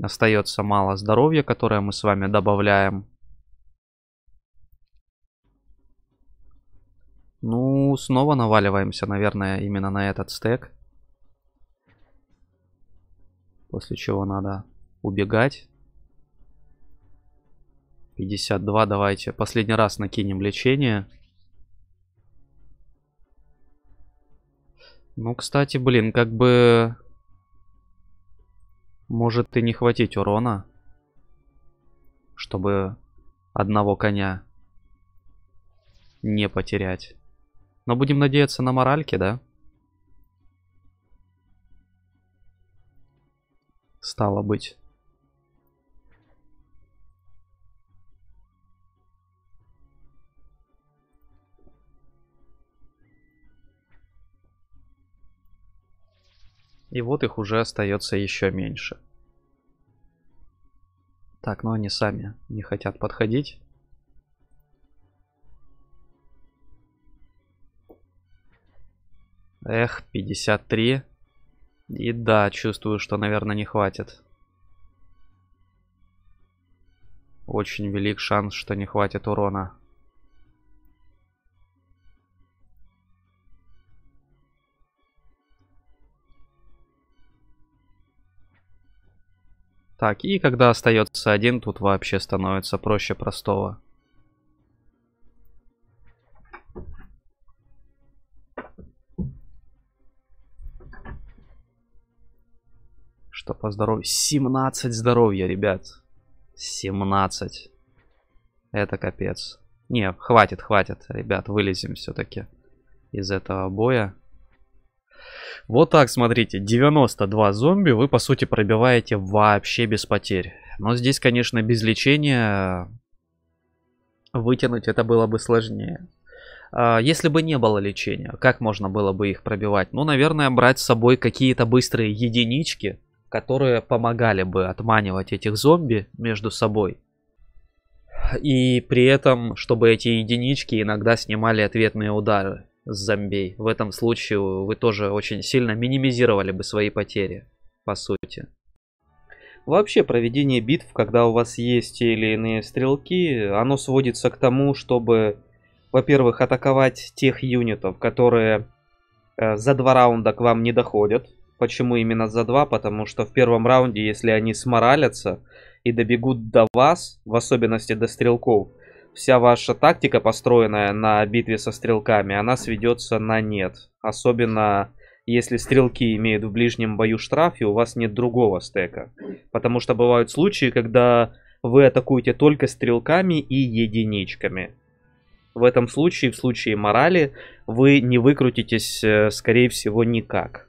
Остается мало здоровья, которое мы с вами добавляем. Ну, снова наваливаемся, наверное, именно на этот стек. После чего надо убегать. 52, давайте. Последний раз накинем лечение. Ну, кстати, блин, как бы... Может и не хватить урона, чтобы одного коня не потерять. Но будем надеяться на моральки, да? Стало быть. И вот их уже остается еще меньше. Так, но ну они сами не хотят подходить. Эх, 53. И да, чувствую, что, наверное, не хватит. Очень велик шанс, что не хватит урона. Так, и когда остается один, тут вообще становится проще простого. Что по здоровью? 17 здоровья, ребят. 17. Это капец. Не, хватит, хватит, ребят, вылезем все-таки из этого боя. Вот так, смотрите, 92 зомби вы, по сути, пробиваете вообще без потерь. Но здесь, конечно, без лечения вытянуть это было бы сложнее. А, если бы не было лечения, как можно было бы их пробивать? Ну, наверное, брать с собой какие-то быстрые единички, которые помогали бы отманивать этих зомби между собой. И при этом, чтобы эти единички иногда снимали ответные удары с зомбей. В этом случае вы тоже очень сильно минимизировали бы свои потери, по сути. Вообще, проведение битв, когда у вас есть те или иные стрелки, оно сводится к тому, чтобы, во-первых, атаковать тех юнитов, которые э, за два раунда к вам не доходят. Почему именно за два? Потому что в первом раунде, если они сморалятся и добегут до вас, в особенности до стрелков, вся ваша тактика, построенная на битве со стрелками, она сведется на нет. Особенно если стрелки имеют в ближнем бою штраф и у вас нет другого стека. Потому что бывают случаи, когда вы атакуете только стрелками и единичками. В этом случае, в случае морали, вы не выкрутитесь, э, скорее всего, никак.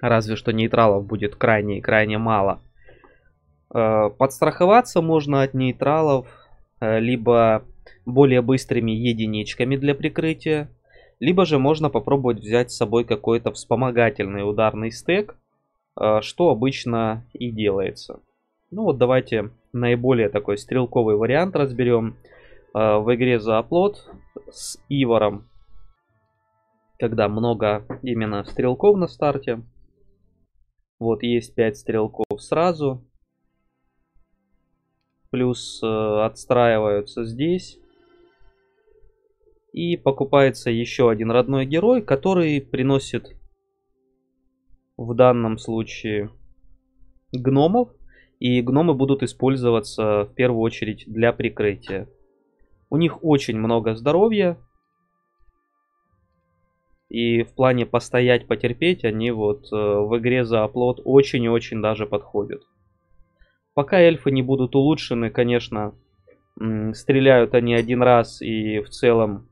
Разве что нейтралов будет крайне крайне мало. Э, подстраховаться можно от нейтралов Э, либо более быстрыми единичками для прикрытия, либо же можно попробовать взять с собой какой-то вспомогательный ударный стек, э, что обычно и делается. Ну вот давайте наиболее такой стрелковый вариант разберем э, в игре за оплот с Ивором, когда много именно стрелков на старте. Вот есть 5 стрелков сразу плюс э, отстраиваются здесь. И покупается еще один родной герой, который приносит в данном случае гномов. И гномы будут использоваться в первую очередь для прикрытия. У них очень много здоровья. И в плане постоять, потерпеть, они вот э, в игре за оплот очень очень даже подходят. Пока эльфы не будут улучшены, конечно, стреляют они один раз и в целом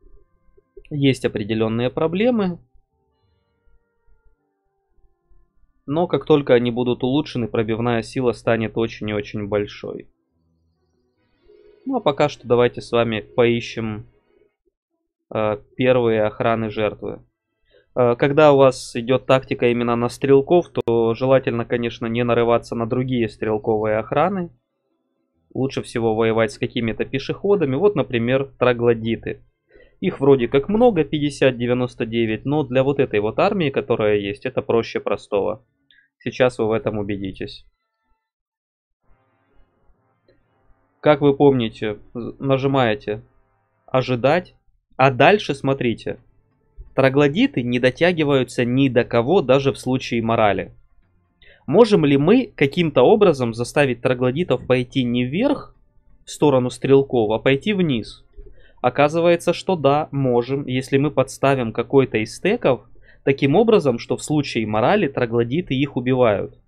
есть определенные проблемы. Но как только они будут улучшены, пробивная сила станет очень и очень большой. Ну а пока что давайте с вами поищем э, первые охраны жертвы. Э, когда у вас идет тактика именно на стрелков, то желательно, конечно, не нарываться на другие стрелковые охраны. Лучше всего воевать с какими-то пешеходами. Вот, например, троглодиты. Их вроде как много, 50-99, но для вот этой вот армии, которая есть, это проще простого. Сейчас вы в этом убедитесь. Как вы помните, нажимаете «Ожидать», а дальше смотрите – Троглодиты не дотягиваются ни до кого даже в случае морали. Можем ли мы каким-то образом заставить троглодитов пойти не вверх, в сторону стрелков, а пойти вниз? Оказывается, что да, можем, если мы подставим какой-то из стеков таким образом, что в случае морали троглодиты их убивают.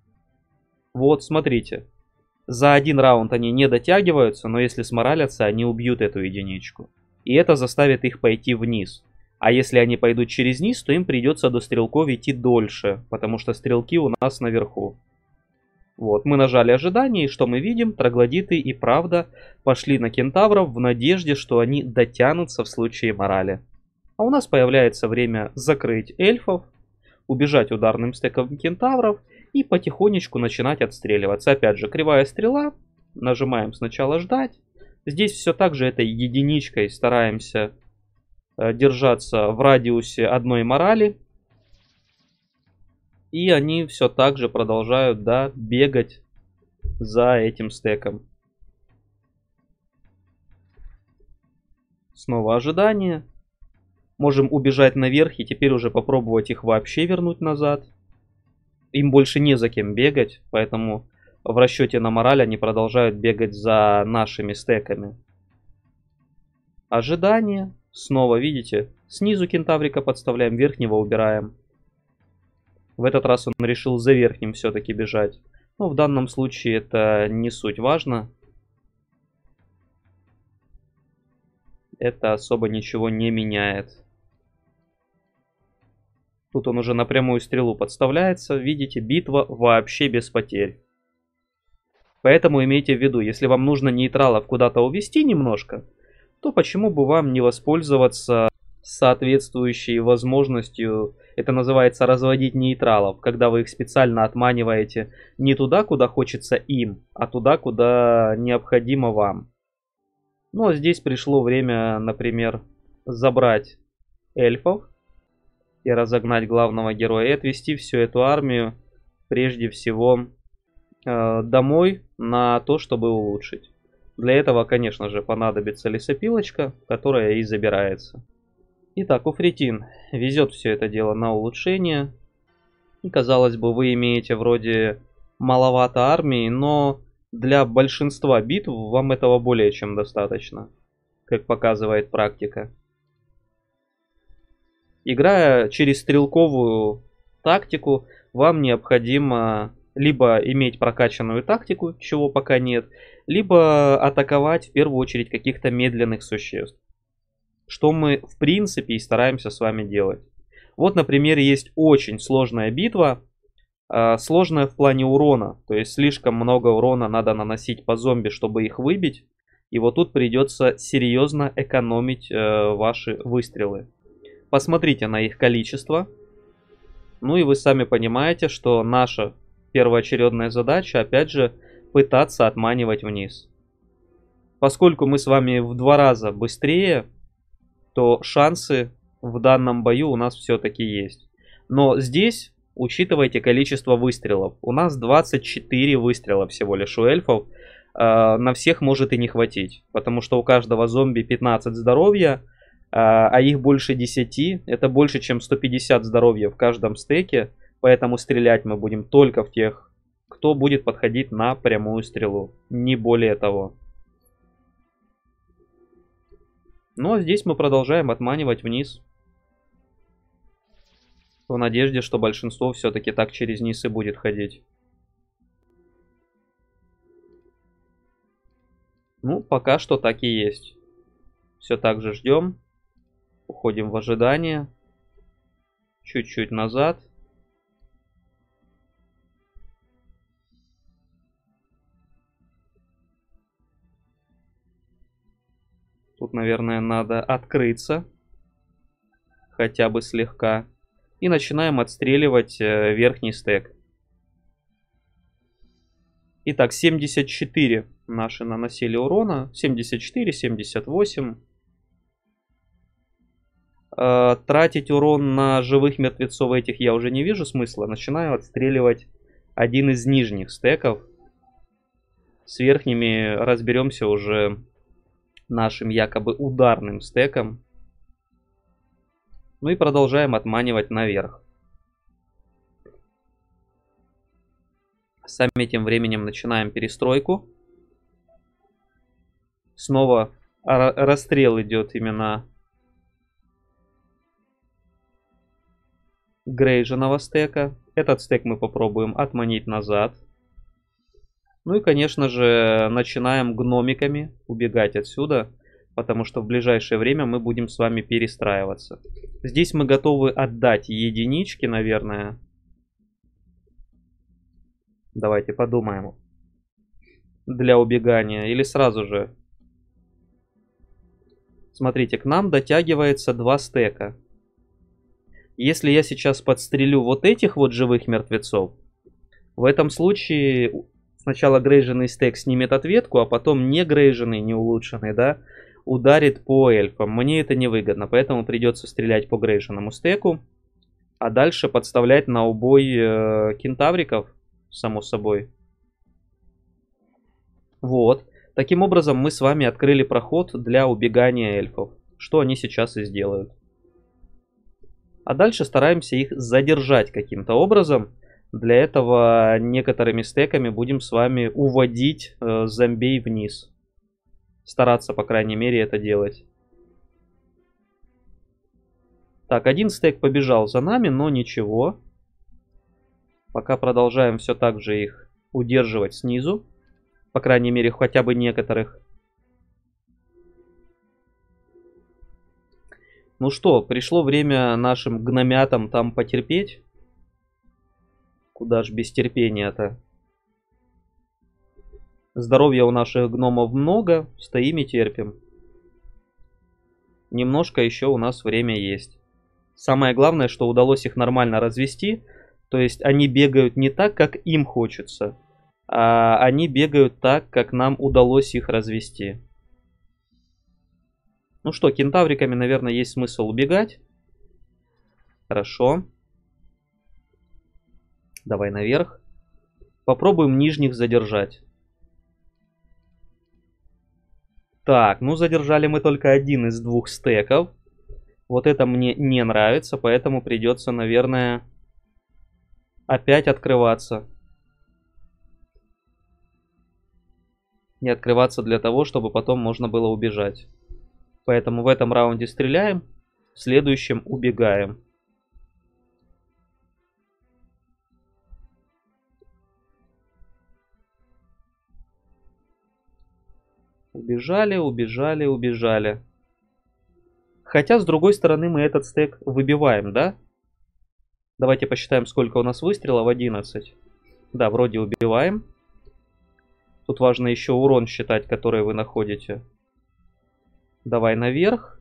Вот, смотрите. За один раунд они не дотягиваются, но если сморалятся, они убьют эту единичку. И это заставит их пойти вниз. А если они пойдут через низ, то им придется до стрелков идти дольше, потому что стрелки у нас наверху. Вот, мы нажали ожидание, и что мы видим? Троглодиты и правда пошли на кентавров в надежде, что они дотянутся в случае морали. А у нас появляется время закрыть эльфов, убежать ударным стеком кентавров и потихонечку начинать отстреливаться. Опять же, кривая стрела, нажимаем сначала ждать. Здесь все так же этой единичкой стараемся Э, держаться в радиусе одной морали. И они все так же продолжают да, бегать за этим стеком. Снова ожидание. Можем убежать наверх и теперь уже попробовать их вообще вернуть назад. Им больше не за кем бегать, поэтому в расчете на мораль они продолжают бегать за нашими стеками. Ожидание. Снова видите? Снизу кентаврика подставляем, верхнего убираем. В этот раз он решил за верхним все-таки бежать. Но в данном случае это не суть важно. Это особо ничего не меняет. Тут он уже напрямую стрелу подставляется. Видите, битва вообще без потерь. Поэтому имейте в виду, если вам нужно нейтралов куда-то увести немножко, то почему бы вам не воспользоваться соответствующей возможностью, это называется разводить нейтралов, когда вы их специально отманиваете не туда, куда хочется им, а туда, куда необходимо вам. Ну а здесь пришло время, например, забрать эльфов и разогнать главного героя и отвести всю эту армию прежде всего э, домой на то, чтобы улучшить. Для этого, конечно же, понадобится лесопилочка, которая и забирается. Итак, Уфритин везет все это дело на улучшение. И, казалось бы, вы имеете вроде маловато армии, но для большинства битв вам этого более чем достаточно, как показывает практика. Играя через стрелковую тактику, вам необходимо либо иметь прокачанную тактику, чего пока нет, либо атаковать в первую очередь каких-то медленных существ, что мы в принципе и стараемся с вами делать. Вот, например, есть очень сложная битва, э, сложная в плане урона, то есть слишком много урона надо наносить по зомби, чтобы их выбить, и вот тут придется серьезно экономить э, ваши выстрелы. Посмотрите на их количество, ну и вы сами понимаете, что наша первоочередная задача, опять же, пытаться отманивать вниз. Поскольку мы с вами в два раза быстрее, то шансы в данном бою у нас все-таки есть. Но здесь учитывайте количество выстрелов. У нас 24 выстрела всего лишь у эльфов. Э, на всех может и не хватить, потому что у каждого зомби 15 здоровья, э, а их больше 10. Это больше, чем 150 здоровья в каждом стеке, поэтому стрелять мы будем только в тех кто будет подходить на прямую стрелу. Не более того. Ну а здесь мы продолжаем отманивать вниз. В надежде, что большинство все-таки так через низ и будет ходить. Ну, пока что так и есть. Все так же ждем. Уходим в ожидание. Чуть-чуть назад. тут, наверное, надо открыться. Хотя бы слегка. И начинаем отстреливать э, верхний стек. Итак, 74 наши наносили урона. 74, 78. Э, тратить урон на живых мертвецов этих я уже не вижу смысла. Начинаю отстреливать один из нижних стеков. С верхними разберемся уже нашим якобы ударным стеком. Ну и продолжаем отманивать наверх. Сами тем временем начинаем перестройку. Снова расстрел идет именно грейженого стека. Этот стек мы попробуем отманить назад. Ну и, конечно же, начинаем гномиками убегать отсюда, потому что в ближайшее время мы будем с вами перестраиваться. Здесь мы готовы отдать единички, наверное. Давайте подумаем. Для убегания. Или сразу же. Смотрите, к нам дотягивается два стека. Если я сейчас подстрелю вот этих вот живых мертвецов, в этом случае сначала грейженный стек снимет ответку, а потом не грейженный, не улучшенный, да, ударит по эльфам. Мне это невыгодно, поэтому придется стрелять по грейженному стеку, а дальше подставлять на убой э, кентавриков, само собой. Вот. Таким образом, мы с вами открыли проход для убегания эльфов. Что они сейчас и сделают. А дальше стараемся их задержать каким-то образом. Для этого некоторыми стеками будем с вами уводить э, зомбей вниз. Стараться, по крайней мере, это делать. Так, один стек побежал за нами, но ничего. Пока продолжаем все так же их удерживать снизу. По крайней мере, хотя бы некоторых. Ну что, пришло время нашим гномятам там потерпеть. Куда ж без терпения-то? Здоровья у наших гномов много, стоим и терпим. Немножко еще у нас время есть. Самое главное, что удалось их нормально развести, то есть они бегают не так, как им хочется, а они бегают так, как нам удалось их развести. Ну что, кентавриками, наверное, есть смысл убегать. Хорошо. Хорошо. Давай наверх. Попробуем нижних задержать. Так, ну задержали мы только один из двух стеков. Вот это мне не нравится, поэтому придется, наверное, опять открываться. Не открываться для того, чтобы потом можно было убежать. Поэтому в этом раунде стреляем, в следующем убегаем. Убежали, убежали, убежали. Хотя, с другой стороны, мы этот стек выбиваем, да? Давайте посчитаем, сколько у нас выстрелов. 11. Да, вроде убиваем. Тут важно еще урон считать, который вы находите. Давай наверх.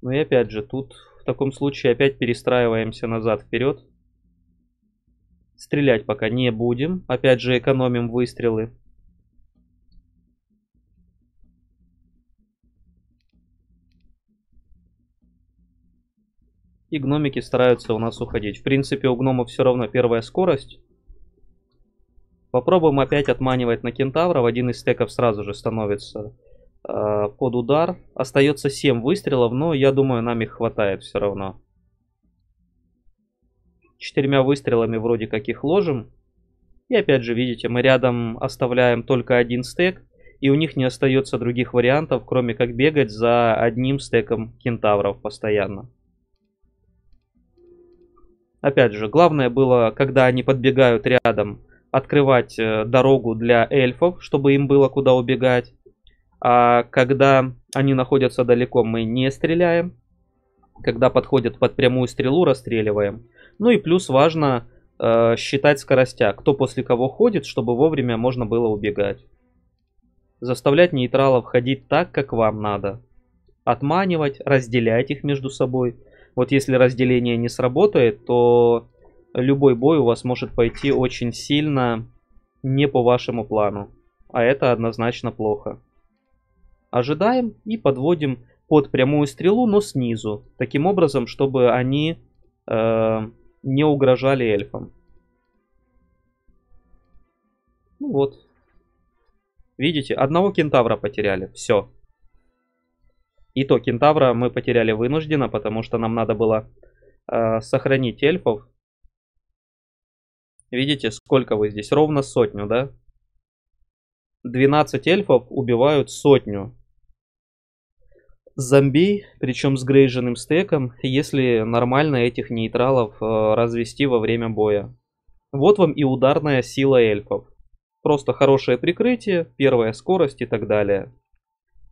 Ну и опять же, тут в таком случае опять перестраиваемся назад-вперед. Стрелять пока не будем. Опять же, экономим выстрелы. И гномики стараются у нас уходить. В принципе, у гномов все равно первая скорость. Попробуем опять отманивать на кентавра. В один из стеков сразу же становится э, под удар. Остается 7 выстрелов, но я думаю, нам их хватает все равно. Четырьмя выстрелами вроде как их ложим. И опять же, видите, мы рядом оставляем только один стек. И у них не остается других вариантов, кроме как бегать за одним стеком кентавров постоянно. Опять же, главное было, когда они подбегают рядом, открывать э, дорогу для эльфов, чтобы им было куда убегать. А когда они находятся далеко, мы не стреляем. Когда подходят под прямую стрелу, расстреливаем. Ну и плюс важно э, считать скоростя, кто после кого ходит, чтобы вовремя можно было убегать. Заставлять нейтралов ходить так, как вам надо. Отманивать, разделять их между собой – вот если разделение не сработает, то любой бой у вас может пойти очень сильно не по вашему плану. А это однозначно плохо. Ожидаем и подводим под прямую стрелу, но снизу. Таким образом, чтобы они э, не угрожали эльфам. Ну вот. Видите, одного кентавра потеряли. Все. И то кентавра мы потеряли вынужденно, потому что нам надо было э, сохранить эльфов. Видите, сколько вы здесь? Ровно сотню, да? 12 эльфов убивают сотню. Зомби, причем с грейженным стеком, если нормально этих нейтралов э, развести во время боя. Вот вам и ударная сила эльфов. Просто хорошее прикрытие, первая скорость и так далее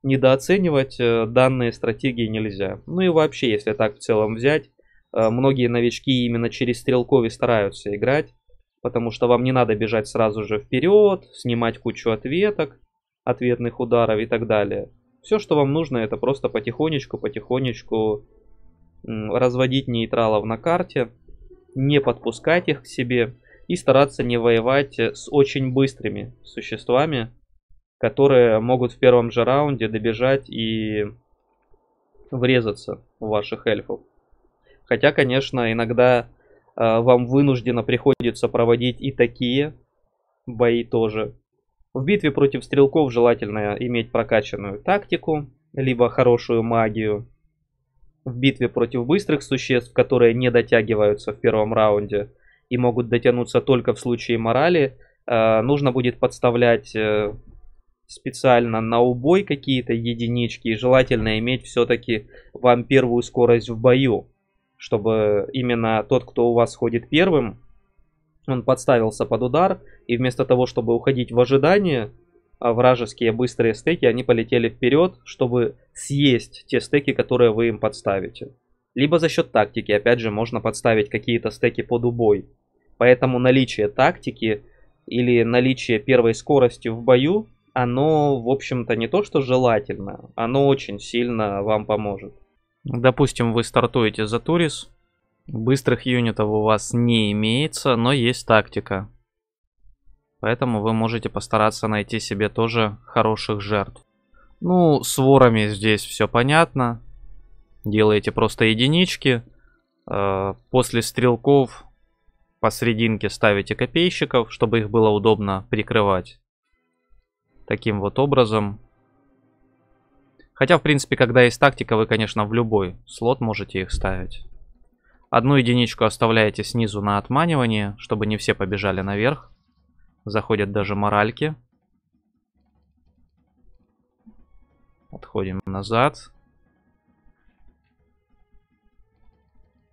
недооценивать э, данные стратегии нельзя. Ну и вообще, если так в целом взять, э, многие новички именно через стрелкови стараются играть, потому что вам не надо бежать сразу же вперед, снимать кучу ответок, ответных ударов и так далее. Все, что вам нужно, это просто потихонечку, потихонечку разводить нейтралов на карте, не подпускать их к себе и стараться не воевать э, с очень быстрыми существами, которые могут в первом же раунде добежать и врезаться в ваших эльфов. Хотя, конечно, иногда э, вам вынужденно приходится проводить и такие бои тоже. В битве против стрелков желательно иметь прокачанную тактику, либо хорошую магию. В битве против быстрых существ, которые не дотягиваются в первом раунде и могут дотянуться только в случае морали, э, нужно будет подставлять э, специально на убой какие-то единички. И желательно иметь все-таки вам первую скорость в бою. Чтобы именно тот, кто у вас ходит первым, он подставился под удар. И вместо того, чтобы уходить в ожидание, а вражеские быстрые стеки, они полетели вперед, чтобы съесть те стеки, которые вы им подставите. Либо за счет тактики, опять же, можно подставить какие-то стеки под убой. Поэтому наличие тактики или наличие первой скорости в бою оно, в общем-то, не то, что желательно, оно очень сильно вам поможет. Допустим, вы стартуете за Турис, быстрых юнитов у вас не имеется, но есть тактика. Поэтому вы можете постараться найти себе тоже хороших жертв. Ну, с ворами здесь все понятно. Делаете просто единички. Э, после стрелков посерединке ставите копейщиков, чтобы их было удобно прикрывать таким вот образом. Хотя, в принципе, когда есть тактика, вы, конечно, в любой слот можете их ставить. Одну единичку оставляете снизу на отманивание, чтобы не все побежали наверх. Заходят даже моральки. Отходим назад.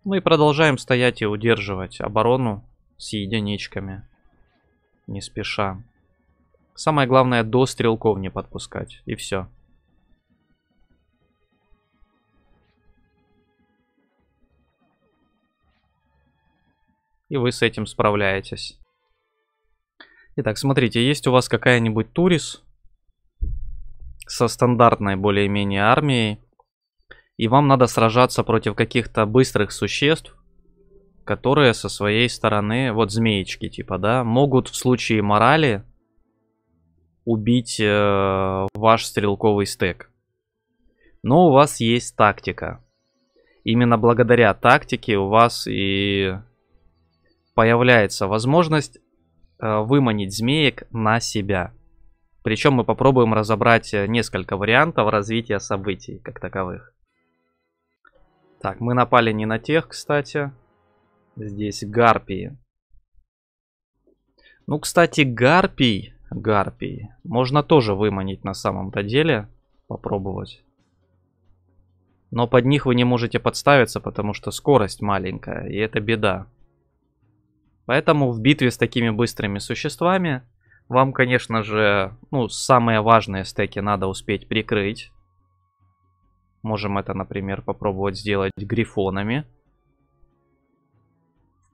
Ну и продолжаем стоять и удерживать оборону с единичками. Не спеша. Самое главное до стрелков не подпускать. И все. И вы с этим справляетесь. Итак, смотрите, есть у вас какая-нибудь Турис со стандартной более-менее армией. И вам надо сражаться против каких-то быстрых существ, которые со своей стороны, вот змеечки типа, да, могут в случае морали убить э, ваш стрелковый стек. Но у вас есть тактика. Именно благодаря тактике у вас и появляется возможность э, выманить змеек на себя. Причем мы попробуем разобрать э, несколько вариантов развития событий как таковых. Так, мы напали не на тех, кстати. Здесь гарпии. Ну, кстати, гарпий гарпий. Можно тоже выманить на самом-то деле. Попробовать. Но под них вы не можете подставиться, потому что скорость маленькая, и это беда. Поэтому в битве с такими быстрыми существами вам, конечно же, ну, самые важные стеки надо успеть прикрыть. Можем это, например, попробовать сделать грифонами.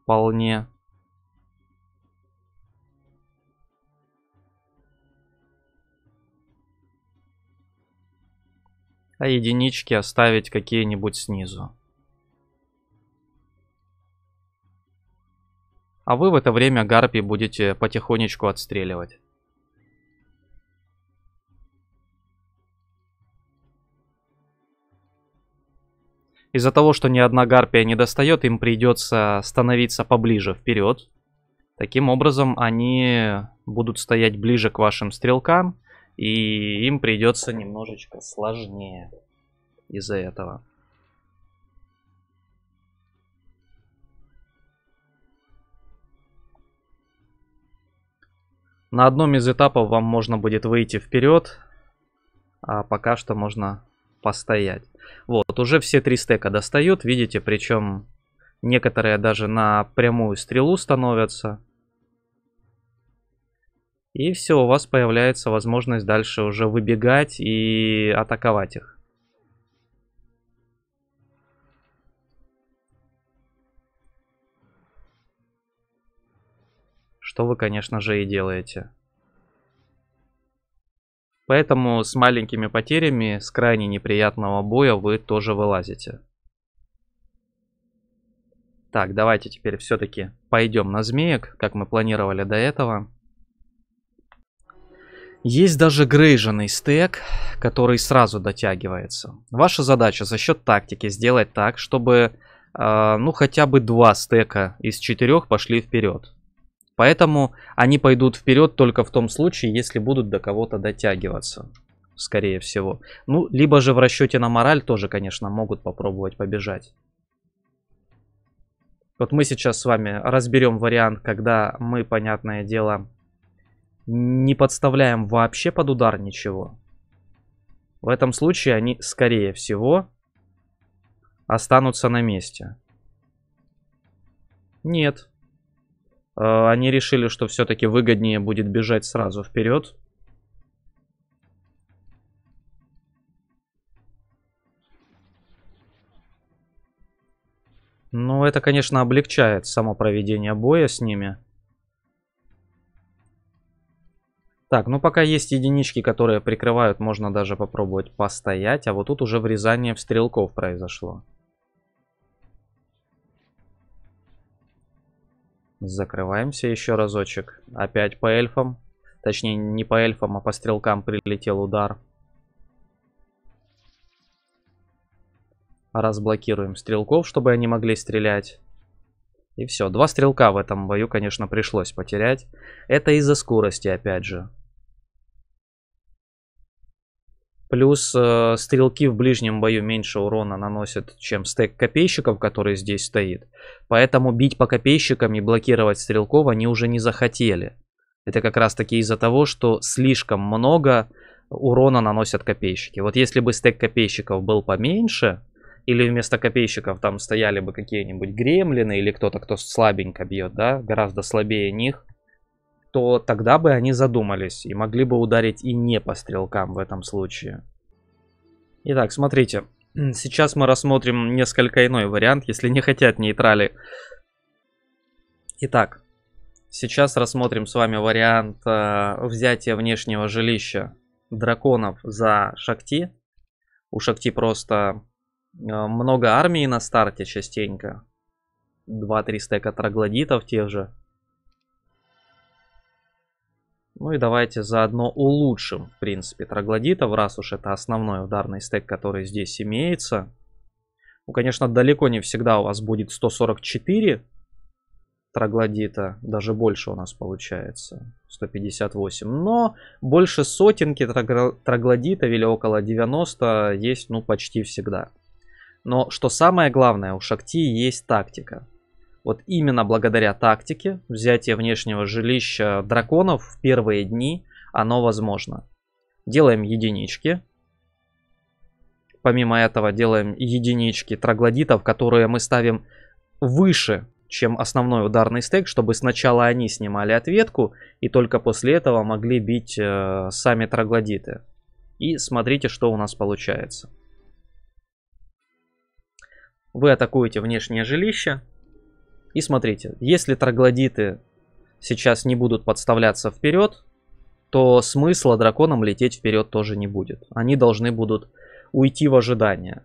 Вполне. а единички оставить какие-нибудь снизу. А вы в это время гарпи будете потихонечку отстреливать. Из-за того, что ни одна гарпия не достает, им придется становиться поближе вперед. Таким образом, они будут стоять ближе к вашим стрелкам, и им придется немножечко сложнее из-за этого. На одном из этапов вам можно будет выйти вперед, а пока что можно постоять. Вот, уже все три стека достают, видите, причем некоторые даже на прямую стрелу становятся. И все, у вас появляется возможность дальше уже выбегать и атаковать их. что вы, конечно же, и делаете. Поэтому с маленькими потерями, с крайне неприятного боя вы тоже вылазите. Так, давайте теперь все-таки пойдем на змеек, как мы планировали до этого. Есть даже грейженный стек, который сразу дотягивается. Ваша задача за счет тактики сделать так, чтобы э, ну хотя бы два стека из четырех пошли вперед. Поэтому они пойдут вперед только в том случае, если будут до кого-то дотягиваться, скорее всего. Ну, либо же в расчете на мораль тоже, конечно, могут попробовать побежать. Вот мы сейчас с вами разберем вариант, когда мы, понятное дело, не подставляем вообще под удар ничего. В этом случае они, скорее всего, останутся на месте. Нет. Э, они решили, что все-таки выгоднее будет бежать сразу вперед. Ну, это, конечно, облегчает само проведение боя с ними. Так, ну пока есть единички, которые прикрывают, можно даже попробовать постоять. А вот тут уже врезание в стрелков произошло. Закрываемся еще разочек. Опять по эльфам. Точнее, не по эльфам, а по стрелкам прилетел удар. Разблокируем стрелков, чтобы они могли стрелять. И все. Два стрелка в этом бою, конечно, пришлось потерять. Это из-за скорости, опять же. Плюс э, стрелки в ближнем бою меньше урона наносят, чем стек копейщиков, который здесь стоит. Поэтому бить по копейщикам и блокировать стрелков они уже не захотели. Это как раз таки из-за того, что слишком много урона наносят копейщики. Вот если бы стек копейщиков был поменьше, или вместо копейщиков там стояли бы какие-нибудь гремлины, или кто-то, кто слабенько бьет, да, гораздо слабее них – то тогда бы они задумались и могли бы ударить и не по стрелкам в этом случае. Итак, смотрите. Сейчас мы рассмотрим несколько иной вариант, если не хотят нейтрали. Итак, сейчас рассмотрим с вами вариант э, взятия внешнего жилища драконов за шакти. У шакти просто э, много армии на старте частенько. 2-3 стека троглодитов тех же. Ну и давайте заодно улучшим, в принципе, троглодитов, раз уж это основной ударный стек, который здесь имеется. Ну, конечно, далеко не всегда у вас будет 144 троглодита, даже больше у нас получается, 158. Но больше сотенки троглодитов или около 90 есть, ну, почти всегда. Но что самое главное, у Шакти есть тактика. Вот именно благодаря тактике взятие внешнего жилища драконов в первые дни оно возможно. Делаем единички. Помимо этого делаем единички троглодитов, которые мы ставим выше, чем основной ударный стек, чтобы сначала они снимали ответку, и только после этого могли бить э, сами троглодиты. И смотрите, что у нас получается. Вы атакуете внешнее жилище, и смотрите, если троглодиты сейчас не будут подставляться вперед, то смысла драконам лететь вперед тоже не будет. Они должны будут уйти в ожидание.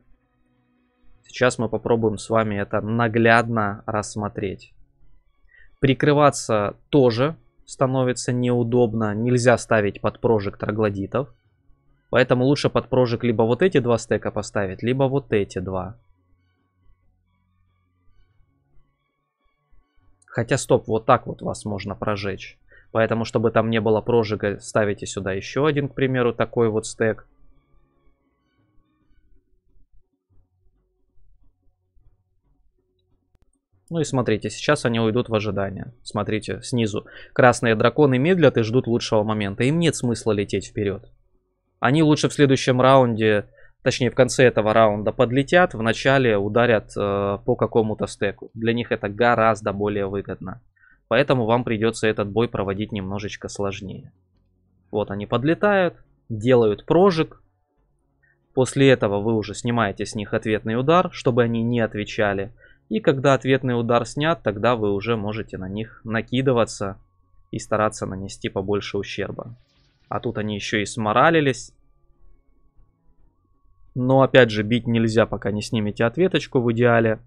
Сейчас мы попробуем с вами это наглядно рассмотреть. Прикрываться тоже становится неудобно. Нельзя ставить под прожиг троглодитов. Поэтому лучше под прожиг либо вот эти два стека поставить, либо вот эти два. Хотя, стоп, вот так вот вас можно прожечь. Поэтому, чтобы там не было прожига, ставите сюда еще один, к примеру, такой вот стек. Ну и смотрите, сейчас они уйдут в ожидание. Смотрите, снизу. Красные драконы медлят и ждут лучшего момента. Им нет смысла лететь вперед. Они лучше в следующем раунде точнее в конце этого раунда подлетят, в начале ударят э, по какому-то стеку. Для них это гораздо более выгодно. Поэтому вам придется этот бой проводить немножечко сложнее. Вот они подлетают, делают прожик, После этого вы уже снимаете с них ответный удар, чтобы они не отвечали. И когда ответный удар снят, тогда вы уже можете на них накидываться и стараться нанести побольше ущерба. А тут они еще и сморалились но опять же бить нельзя, пока не снимете ответочку в идеале.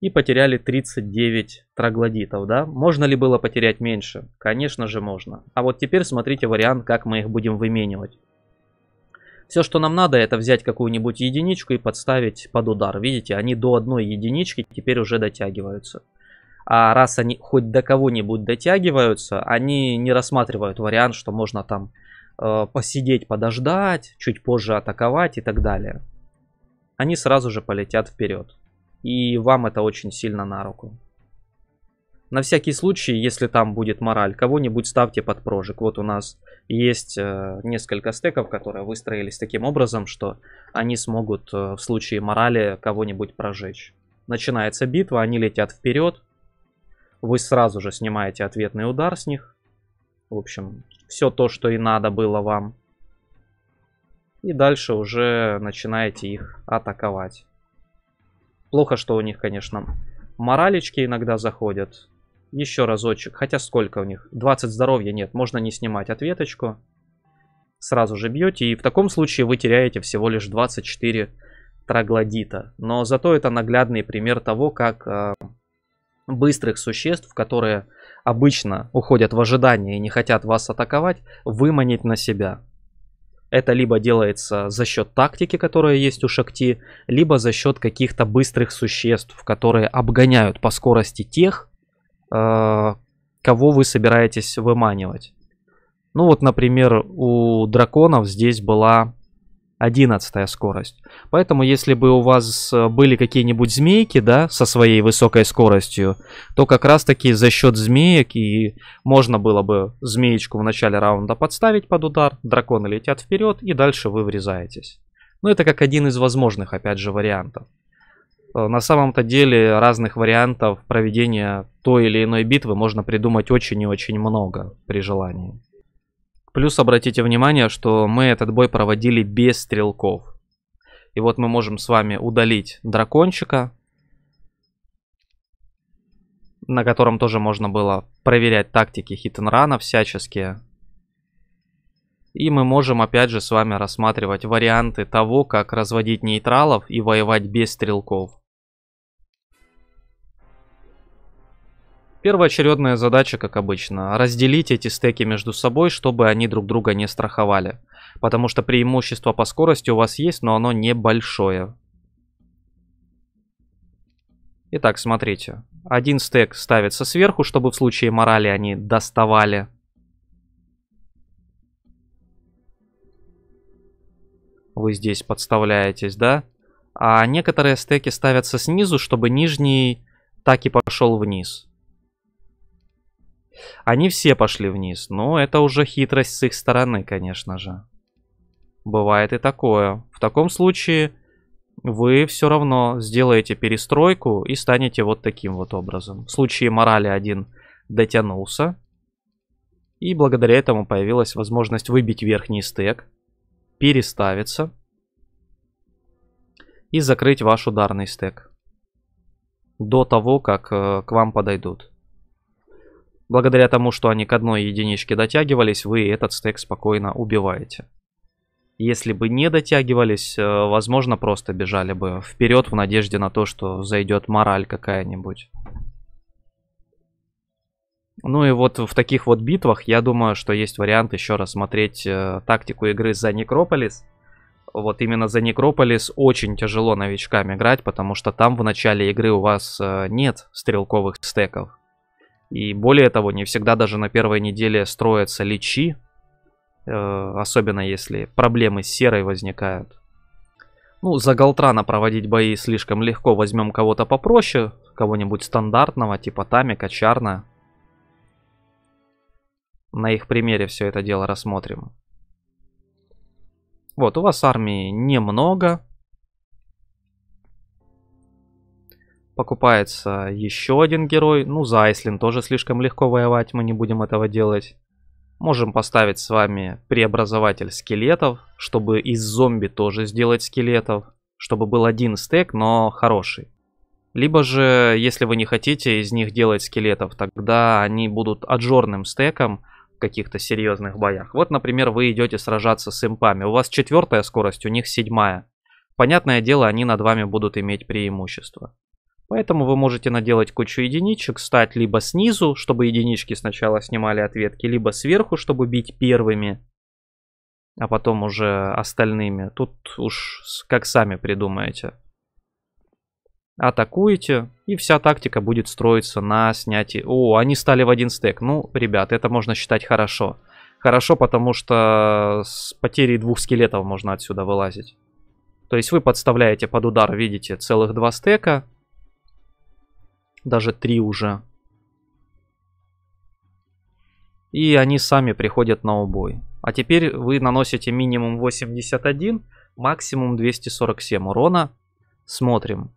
И потеряли 39 троглодитов, да? Можно ли было потерять меньше? Конечно же можно. А вот теперь смотрите вариант, как мы их будем выменивать. Все, что нам надо, это взять какую-нибудь единичку и подставить под удар. Видите, они до одной единички теперь уже дотягиваются. А раз они хоть до кого-нибудь дотягиваются, они не рассматривают вариант, что можно там Э, посидеть, подождать, чуть позже атаковать и так далее. Они сразу же полетят вперед. И вам это очень сильно на руку. На всякий случай, если там будет мораль, кого-нибудь ставьте под прожик. Вот у нас есть э, несколько стеков, которые выстроились таким образом, что они смогут э, в случае морали кого-нибудь прожечь. Начинается битва, они летят вперед. Вы сразу же снимаете ответный удар с них. В общем, все то, что и надо было вам. И дальше уже начинаете их атаковать. Плохо, что у них, конечно, моралечки иногда заходят. Еще разочек. Хотя сколько у них? 20 здоровья нет. Можно не снимать ответочку. Сразу же бьете. И в таком случае вы теряете всего лишь 24 троглодита. Но зато это наглядный пример того, как э, быстрых существ, которые обычно уходят в ожидание и не хотят вас атаковать, выманить на себя. Это либо делается за счет тактики, которая есть у Шакти, либо за счет каких-то быстрых существ, которые обгоняют по скорости тех, э, кого вы собираетесь выманивать. Ну вот, например, у драконов здесь была 11 скорость. Поэтому, если бы у вас были какие-нибудь змейки, да, со своей высокой скоростью, то как раз-таки за счет змеек и можно было бы змеечку в начале раунда подставить под удар, драконы летят вперед и дальше вы врезаетесь. Но ну, это как один из возможных, опять же, вариантов. Э, на самом-то деле разных вариантов проведения той или иной битвы можно придумать очень и очень много при желании. Плюс обратите внимание, что мы этот бой проводили без стрелков. И вот мы можем с вами удалить дракончика, на котором тоже можно было проверять тактики хитенрана всяческие. И мы можем опять же с вами рассматривать варианты того, как разводить нейтралов и воевать без стрелков. Первоочередная задача, как обычно, разделить эти стеки между собой, чтобы они друг друга не страховали. Потому что преимущество по скорости у вас есть, но оно небольшое. Итак, смотрите. Один стек ставится сверху, чтобы в случае морали они доставали. Вы здесь подставляетесь, да? А некоторые стеки ставятся снизу, чтобы нижний так и пошел вниз. Они все пошли вниз, но это уже хитрость с их стороны, конечно же. Бывает и такое. В таком случае вы все равно сделаете перестройку и станете вот таким вот образом. В случае морали один дотянулся. И благодаря этому появилась возможность выбить верхний стек, переставиться и закрыть ваш ударный стек до того, как э, к вам подойдут. Благодаря тому, что они к одной единичке дотягивались, вы этот стек спокойно убиваете. Если бы не дотягивались, э, возможно, просто бежали бы вперед в надежде на то, что зайдет мораль какая-нибудь. Ну и вот в таких вот битвах, я думаю, что есть вариант еще рассмотреть э, тактику игры за Некрополис. Вот именно за Некрополис очень тяжело новичкам играть, потому что там в начале игры у вас э, нет стрелковых стеков. И более того, не всегда даже на первой неделе строятся лечи, э, особенно если проблемы с серой возникают. Ну, за Галтрана проводить бои слишком легко. Возьмем кого-то попроще, кого-нибудь стандартного, типа Тамика, Чарна. На их примере все это дело рассмотрим. Вот, у вас армии немного. Покупается еще один герой. Ну, за Айслин тоже слишком легко воевать, мы не будем этого делать. Можем поставить с вами преобразователь скелетов, чтобы из зомби тоже сделать скелетов. Чтобы был один стек, но хороший. Либо же, если вы не хотите из них делать скелетов, тогда они будут аджорным стеком в каких-то серьезных боях. Вот, например, вы идете сражаться с импами. У вас четвертая скорость, у них седьмая. Понятное дело, они над вами будут иметь преимущество. Поэтому вы можете наделать кучу единичек, стать либо снизу, чтобы единички сначала снимали ответки, либо сверху, чтобы бить первыми, а потом уже остальными. Тут уж как сами придумаете. Атакуете, и вся тактика будет строиться на снятии. О, они стали в один стек. Ну, ребят, это можно считать хорошо. Хорошо, потому что с потерей двух скелетов можно отсюда вылазить. То есть вы подставляете под удар, видите, целых два стека даже три уже. И они сами приходят на убой. А теперь вы наносите минимум 81, максимум 247 урона. Смотрим.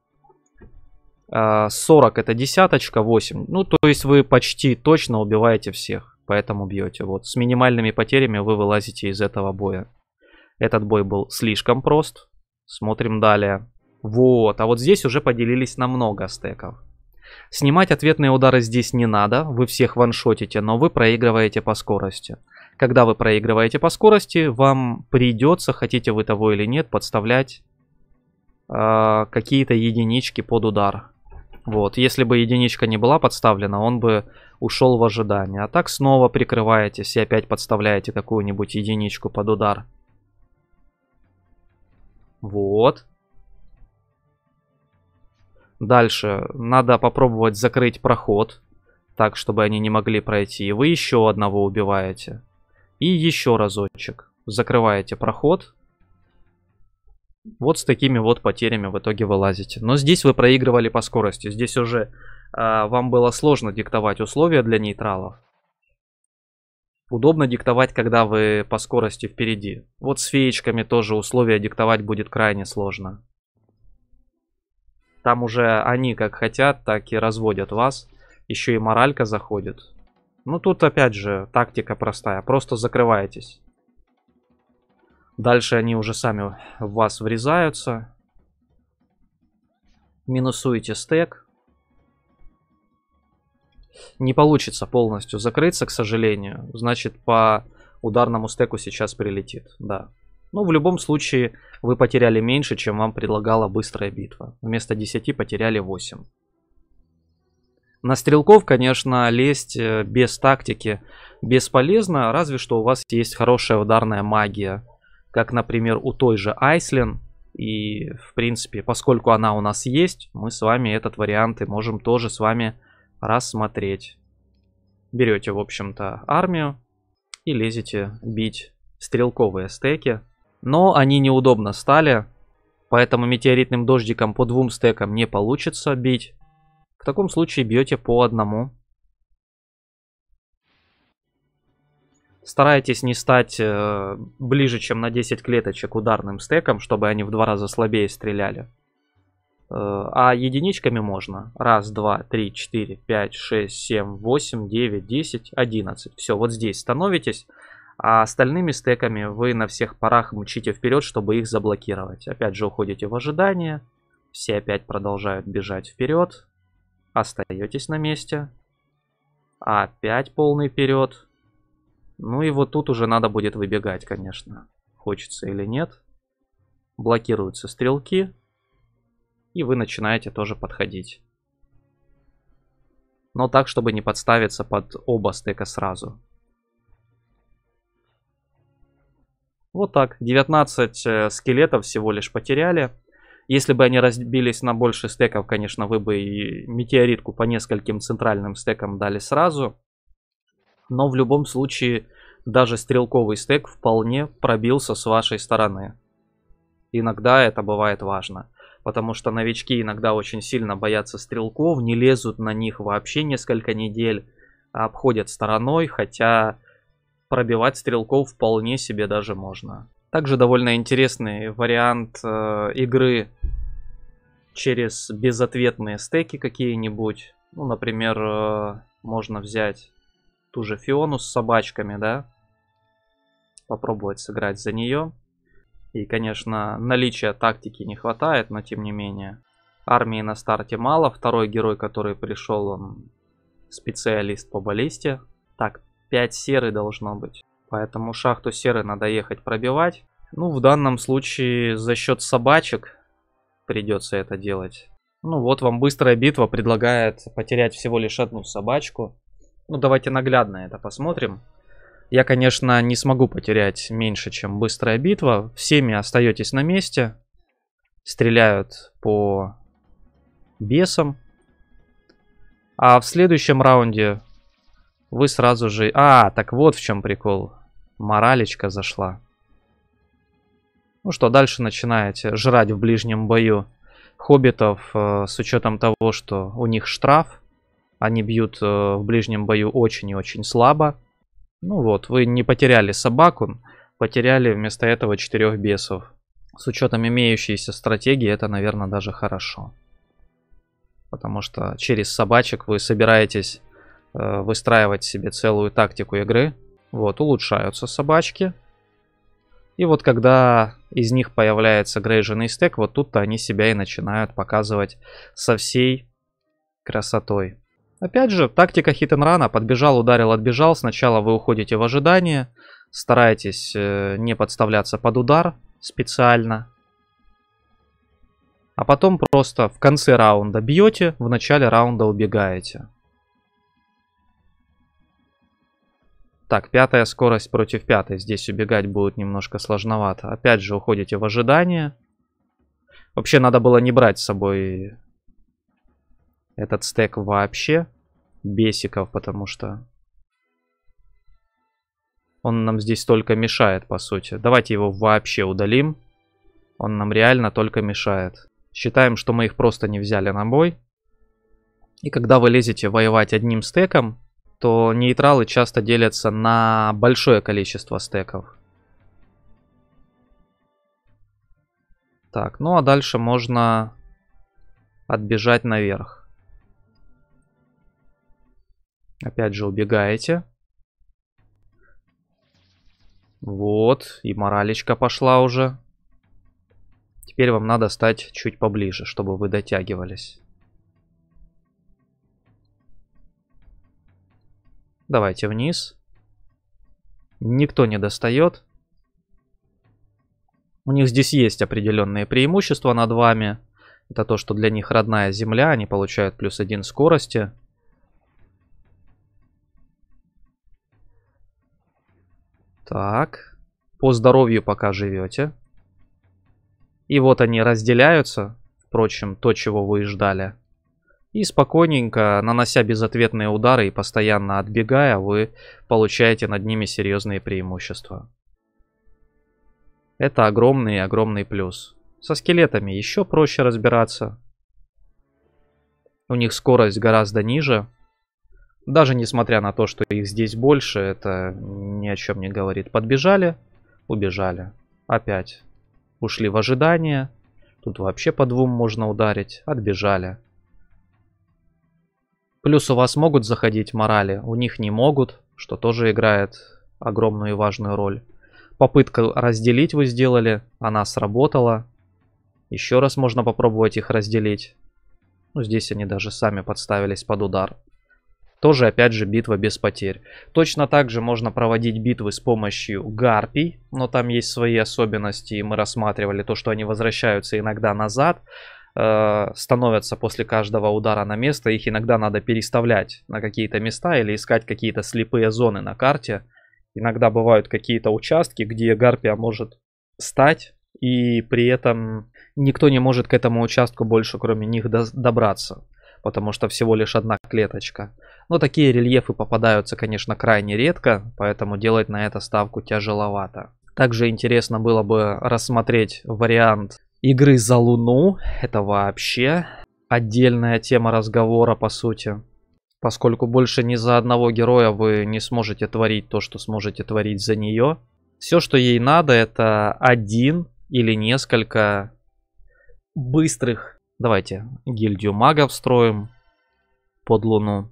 40 а, это десяточка, 8. Ну, то есть вы почти точно убиваете всех, поэтому бьете. Вот, с минимальными потерями вы вылазите из этого боя. Этот бой был слишком прост. Смотрим далее. Вот, а вот здесь уже поделились на много стеков. Снимать ответные удары здесь не надо, вы всех ваншотите, но вы проигрываете по скорости. Когда вы проигрываете по скорости, вам придется, хотите вы того или нет, подставлять э, какие-то единички под удар. Вот, если бы единичка не была подставлена, он бы ушел в ожидание. А так снова прикрываетесь и опять подставляете какую-нибудь единичку под удар. Вот. Дальше надо попробовать закрыть проход, так, чтобы они не могли пройти. И вы еще одного убиваете. И еще разочек. Закрываете проход. Вот с такими вот потерями в итоге вылазите. Но здесь вы проигрывали по скорости. Здесь уже э, вам было сложно диктовать условия для нейтралов. Удобно диктовать, когда вы по скорости впереди. Вот с феечками тоже условия диктовать будет крайне сложно. Там уже они как хотят, так и разводят вас. Еще и моралька заходит. Ну тут опять же тактика простая. Просто закрываетесь. Дальше они уже сами в вас врезаются. Минусуете стек. Не получится полностью закрыться, к сожалению. Значит, по ударному стеку сейчас прилетит. Да. Но ну, в любом случае вы потеряли меньше, чем вам предлагала быстрая битва. Вместо 10 потеряли 8. На стрелков, конечно, лезть э, без тактики бесполезно, разве что у вас есть хорошая ударная магия. Как, например, у той же Айслин. И, в принципе, поскольку она у нас есть, мы с вами этот вариант и можем тоже с вами рассмотреть. Берете, в общем-то, армию и лезете бить стрелковые стеки но они неудобно стали, поэтому метеоритным дождиком по двум стекам не получится бить. В таком случае бьете по одному. Старайтесь не стать э, ближе, чем на 10 клеточек ударным стеком, чтобы они в два раза слабее стреляли. Э, а единичками можно. Раз, два, три, четыре, пять, шесть, семь, восемь, девять, десять, одиннадцать. Все, вот здесь становитесь. А остальными стеками вы на всех парах мчите вперед, чтобы их заблокировать. Опять же уходите в ожидание. Все опять продолжают бежать вперед. Остаетесь на месте. Опять полный вперед. Ну и вот тут уже надо будет выбегать, конечно. Хочется или нет. Блокируются стрелки. И вы начинаете тоже подходить. Но так, чтобы не подставиться под оба стека сразу. Вот так. 19 э, скелетов всего лишь потеряли. Если бы они разбились на больше стеков, конечно, вы бы и метеоритку по нескольким центральным стекам дали сразу. Но в любом случае, даже стрелковый стек вполне пробился с вашей стороны. Иногда это бывает важно. Потому что новички иногда очень сильно боятся стрелков, не лезут на них вообще несколько недель, а обходят стороной, хотя пробивать стрелков вполне себе даже можно. Также довольно интересный вариант э, игры через безответные стеки какие-нибудь. Ну, например, э, можно взять ту же Фиону с собачками, да? Попробовать сыграть за нее. И, конечно, наличия тактики не хватает, но тем не менее. Армии на старте мало. Второй герой, который пришел, он специалист по баллисте. Так, 5 серы должно быть. Поэтому шахту серы надо ехать пробивать. Ну, в данном случае за счет собачек придется это делать. Ну вот вам быстрая битва предлагает потерять всего лишь одну собачку. Ну давайте наглядно это посмотрим. Я, конечно, не смогу потерять меньше, чем быстрая битва. Всеми остаетесь на месте. Стреляют по бесам. А в следующем раунде вы сразу же... А, так вот в чем прикол. Моралечка зашла. Ну что, дальше начинаете жрать в ближнем бою хоббитов э, с учетом того, что у них штраф. Они бьют э, в ближнем бою очень и очень слабо. Ну вот, вы не потеряли собаку, потеряли вместо этого четырех бесов. С учетом имеющейся стратегии это, наверное, даже хорошо. Потому что через собачек вы собираетесь Э, выстраивать себе целую тактику игры. Вот, улучшаются собачки. И вот когда из них появляется грейженый стек, вот тут-то они себя и начинают показывать со всей красотой. Опять же, тактика хит н рана. Подбежал, ударил, отбежал. Сначала вы уходите в ожидание. Старайтесь э, не подставляться под удар специально. А потом просто в конце раунда бьете, в начале раунда убегаете. Так, пятая скорость против пятой. Здесь убегать будет немножко сложновато. Опять же, уходите в ожидание. Вообще, надо было не брать с собой этот стек вообще. Бесиков, потому что... Он нам здесь только мешает, по сути. Давайте его вообще удалим. Он нам реально только мешает. Считаем, что мы их просто не взяли на бой. И когда вы лезете воевать одним стеком, то нейтралы часто делятся на большое количество стеков. Так, ну а дальше можно отбежать наверх. Опять же убегаете. Вот, и моралечка пошла уже. Теперь вам надо стать чуть поближе, чтобы вы дотягивались. Давайте вниз. Никто не достает. У них здесь есть определенные преимущества над вами. Это то, что для них родная земля, они получают плюс один скорости. Так, по здоровью пока живете. И вот они разделяются, впрочем, то, чего вы и ждали. И спокойненько, нанося безответные удары и постоянно отбегая, вы получаете над ними серьезные преимущества. Это огромный-огромный плюс. Со скелетами еще проще разбираться. У них скорость гораздо ниже. Даже несмотря на то, что их здесь больше, это ни о чем не говорит. Подбежали, убежали. Опять. Ушли в ожидание. Тут вообще по двум можно ударить. Отбежали. Плюс у вас могут заходить морали, у них не могут, что тоже играет огромную и важную роль. Попытка разделить вы сделали, она сработала. Еще раз можно попробовать их разделить. Ну, здесь они даже сами подставились под удар. Тоже, опять же, битва без потерь. Точно так же можно проводить битвы с помощью гарпий, но там есть свои особенности, и мы рассматривали то, что они возвращаются иногда назад, Э, становятся после каждого удара на место. Их иногда надо переставлять на какие-то места или искать какие-то слепые зоны на карте. Иногда бывают какие-то участки, где гарпия может стать, и при этом никто не может к этому участку больше, кроме них, до- добраться потому что всего лишь одна клеточка. Но такие рельефы попадаются, конечно, крайне редко, поэтому делать на это ставку тяжеловато. Также интересно было бы рассмотреть вариант игры за Луну. Это вообще отдельная тема разговора, по сути. Поскольку больше ни за одного героя вы не сможете творить то, что сможете творить за нее. Все, что ей надо, это один или несколько быстрых... Давайте гильдию магов строим под Луну.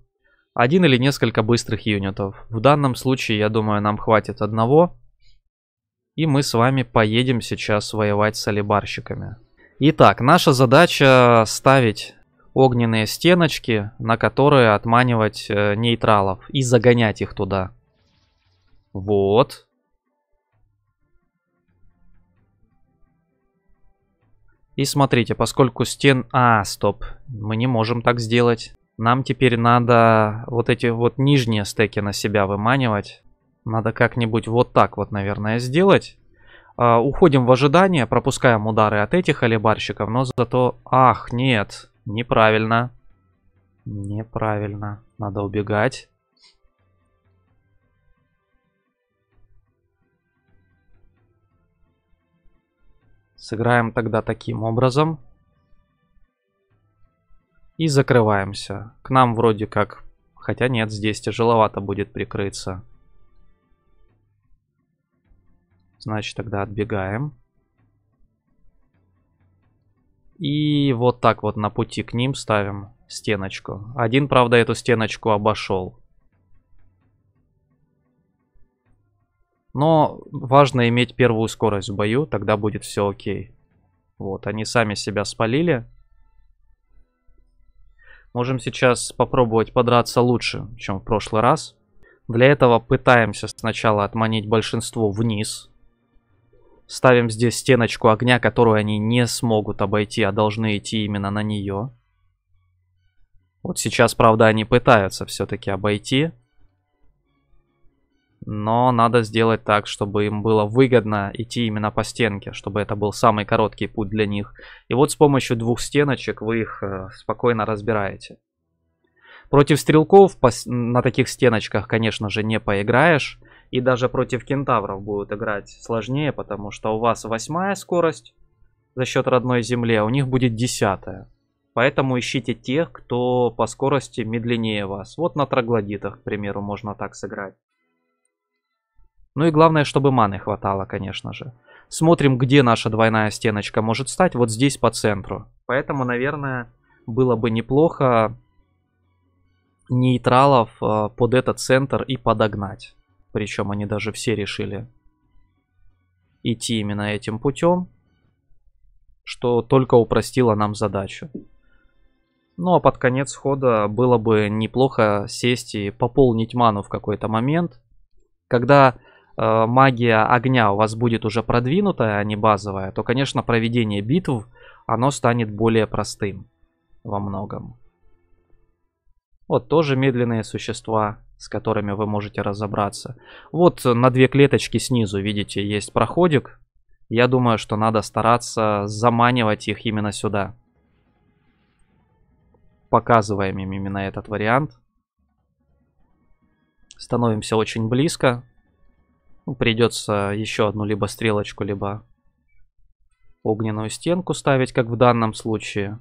Один или несколько быстрых юнитов. В данном случае, я думаю, нам хватит одного и мы с вами поедем сейчас воевать с алибарщиками. Итак, наша задача ставить огненные стеночки, на которые отманивать э, нейтралов и загонять их туда. Вот. И смотрите, поскольку стен... А, стоп, мы не можем так сделать. Нам теперь надо вот эти вот нижние стеки на себя выманивать. Надо как-нибудь вот так вот, наверное, сделать. А, уходим в ожидание, пропускаем удары от этих алибарщиков, но зато... Ах, нет, неправильно. Неправильно, надо убегать. Сыграем тогда таким образом. И закрываемся. К нам вроде как... Хотя нет, здесь тяжеловато будет прикрыться. Значит, тогда отбегаем. И вот так вот на пути к ним ставим стеночку. Один, правда, эту стеночку обошел. Но важно иметь первую скорость в бою, тогда будет все окей. Вот, они сами себя спалили. Можем сейчас попробовать подраться лучше, чем в прошлый раз. Для этого пытаемся сначала отманить большинство вниз. Ставим здесь стеночку огня, которую они не смогут обойти, а должны идти именно на нее. Вот сейчас, правда, они пытаются все-таки обойти. Но надо сделать так, чтобы им было выгодно идти именно по стенке, чтобы это был самый короткий путь для них. И вот с помощью двух стеночек вы их э, спокойно разбираете. Против стрелков на таких стеночках, конечно же, не поиграешь. И даже против кентавров будут играть сложнее, потому что у вас восьмая скорость за счет родной земли, а у них будет десятая. Поэтому ищите тех, кто по скорости медленнее вас. Вот на троглодитах, к примеру, можно так сыграть. Ну и главное, чтобы маны хватало, конечно же. Смотрим, где наша двойная стеночка может стать. Вот здесь по центру. Поэтому, наверное, было бы неплохо нейтралов э, под этот центр и подогнать. Причем они даже все решили идти именно этим путем, что только упростило нам задачу. Ну а под конец хода было бы неплохо сесть и пополнить ману в какой-то момент. Когда э, магия огня у вас будет уже продвинутая, а не базовая, то, конечно, проведение битв, оно станет более простым во многом. Вот тоже медленные существа с которыми вы можете разобраться. Вот э, на две клеточки снизу, видите, есть проходик. Я думаю, что надо стараться заманивать их именно сюда. Показываем им именно этот вариант. Становимся очень близко. Ну, придется еще одну либо стрелочку, либо огненную стенку ставить, как в данном случае.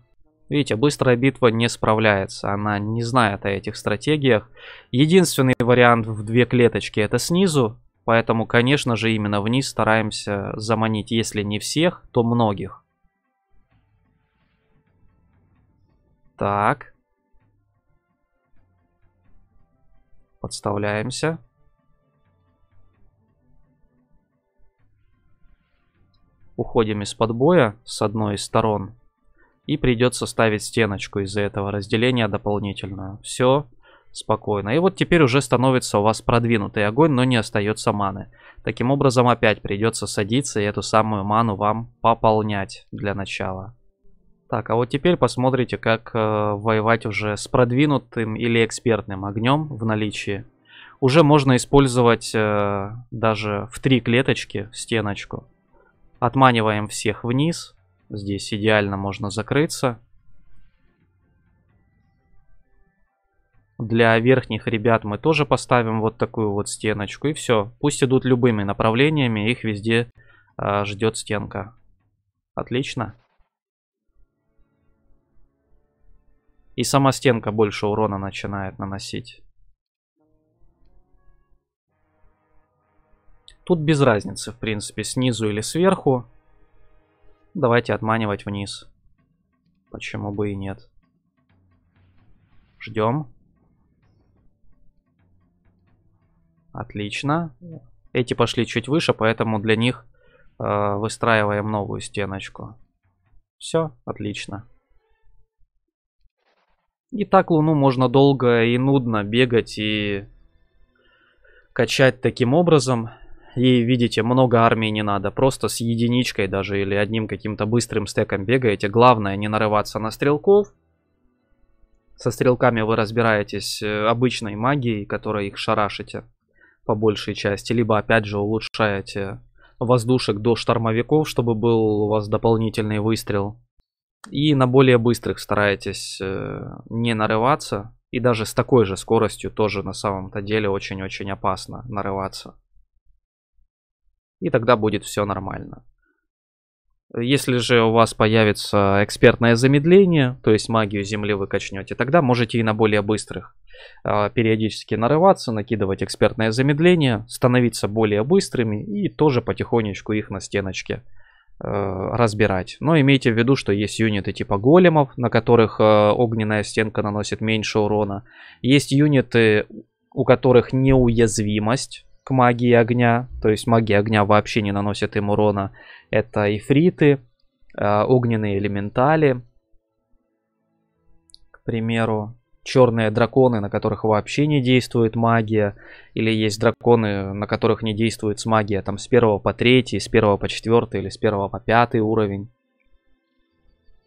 Видите, быстрая битва не справляется, она не знает о этих стратегиях. Единственный вариант в две клеточки это снизу, поэтому, конечно же, именно вниз стараемся заманить, если не всех, то многих. Так. Подставляемся. Уходим из-под боя с одной из сторон. И придется ставить стеночку из-за этого разделения дополнительную. Все спокойно. И вот теперь уже становится у вас продвинутый огонь, но не остается маны. Таким образом опять придется садиться и эту самую ману вам пополнять для начала. Так, а вот теперь посмотрите, как э, воевать уже с продвинутым или экспертным огнем в наличии. Уже можно использовать э, даже в три клеточки стеночку. Отманиваем всех вниз. Здесь идеально можно закрыться. Для верхних ребят мы тоже поставим вот такую вот стеночку. И все. Пусть идут любыми направлениями, их везде э, а, ждет стенка. Отлично. И сама стенка больше урона начинает наносить. Тут без разницы, в принципе, снизу или сверху. Давайте отманивать вниз. Почему бы и нет. Ждем. Отлично. Эти пошли чуть выше, поэтому для них э, выстраиваем новую стеночку. Все, отлично. И так Луну можно долго и нудно бегать и качать таким образом. И видите, много армии не надо. Просто с единичкой даже или одним каким-то быстрым стеком бегаете. Главное не нарываться на стрелков. Со стрелками вы разбираетесь э, обычной магией, которой их шарашите по большей части. Либо опять же улучшаете воздушек до штормовиков, чтобы был у вас дополнительный выстрел. И на более быстрых стараетесь э, не нарываться. И даже с такой же скоростью тоже на самом-то деле очень-очень опасно нарываться и тогда будет все нормально. Если же у вас появится экспертное замедление, то есть магию земли вы качнете, тогда можете и на более быстрых а, периодически нарываться, накидывать экспертное замедление, становиться более быстрыми и тоже потихонечку их на стеночке а, разбирать. Но имейте в виду, что есть юниты типа големов, на которых а, огненная стенка наносит меньше урона. Есть юниты, у которых неуязвимость, к магии огня. То есть магия огня вообще не наносит им урона. Это ифриты, э, огненные элементали. К примеру, черные драконы, на которых вообще не действует магия, или есть драконы, на которых не действует магия, там с 1 по 3, с 1 по 4 или с 1 по 5 уровень.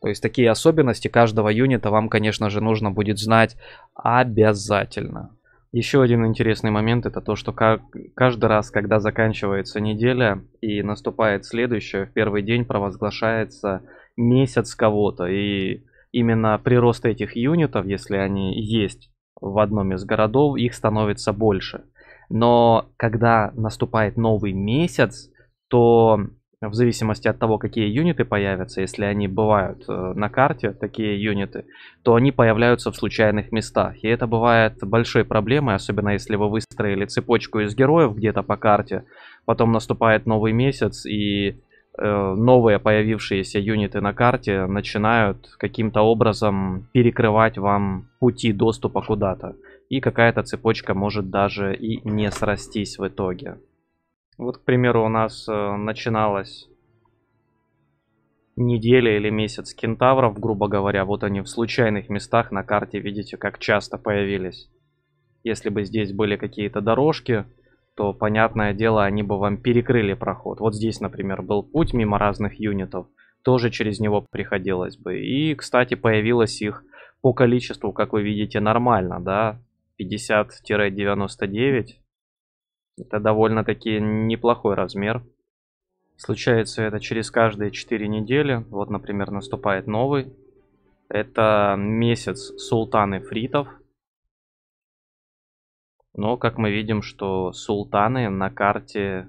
То есть такие особенности каждого юнита вам, конечно же, нужно будет знать обязательно. Еще один интересный момент это то, что каждый раз, когда заканчивается неделя и наступает следующая, в первый день провозглашается месяц кого-то. И именно прирост этих юнитов, если они есть в одном из городов, их становится больше. Но когда наступает новый месяц, то в зависимости от того, какие юниты появятся, если они бывают э, на карте, такие юниты, то они появляются в случайных местах. И это бывает большой проблемой, особенно если вы выстроили цепочку из героев где-то по карте, потом наступает новый месяц и э, новые появившиеся юниты на карте начинают каким-то образом перекрывать вам пути доступа куда-то. И какая-то цепочка может даже и не срастись в итоге. Вот, к примеру, у нас э, начиналась неделя или месяц кентавров, грубо говоря. Вот они в случайных местах на карте, видите, как часто появились. Если бы здесь были какие-то дорожки, то, понятное дело, они бы вам перекрыли проход. Вот здесь, например, был путь мимо разных юнитов. Тоже через него приходилось бы. И, кстати, появилось их по количеству, как вы видите, нормально, да? 50-99. Это довольно-таки неплохой размер. Случается это через каждые 4 недели. Вот, например, наступает новый. Это месяц султаны фритов. Но, как мы видим, что султаны на карте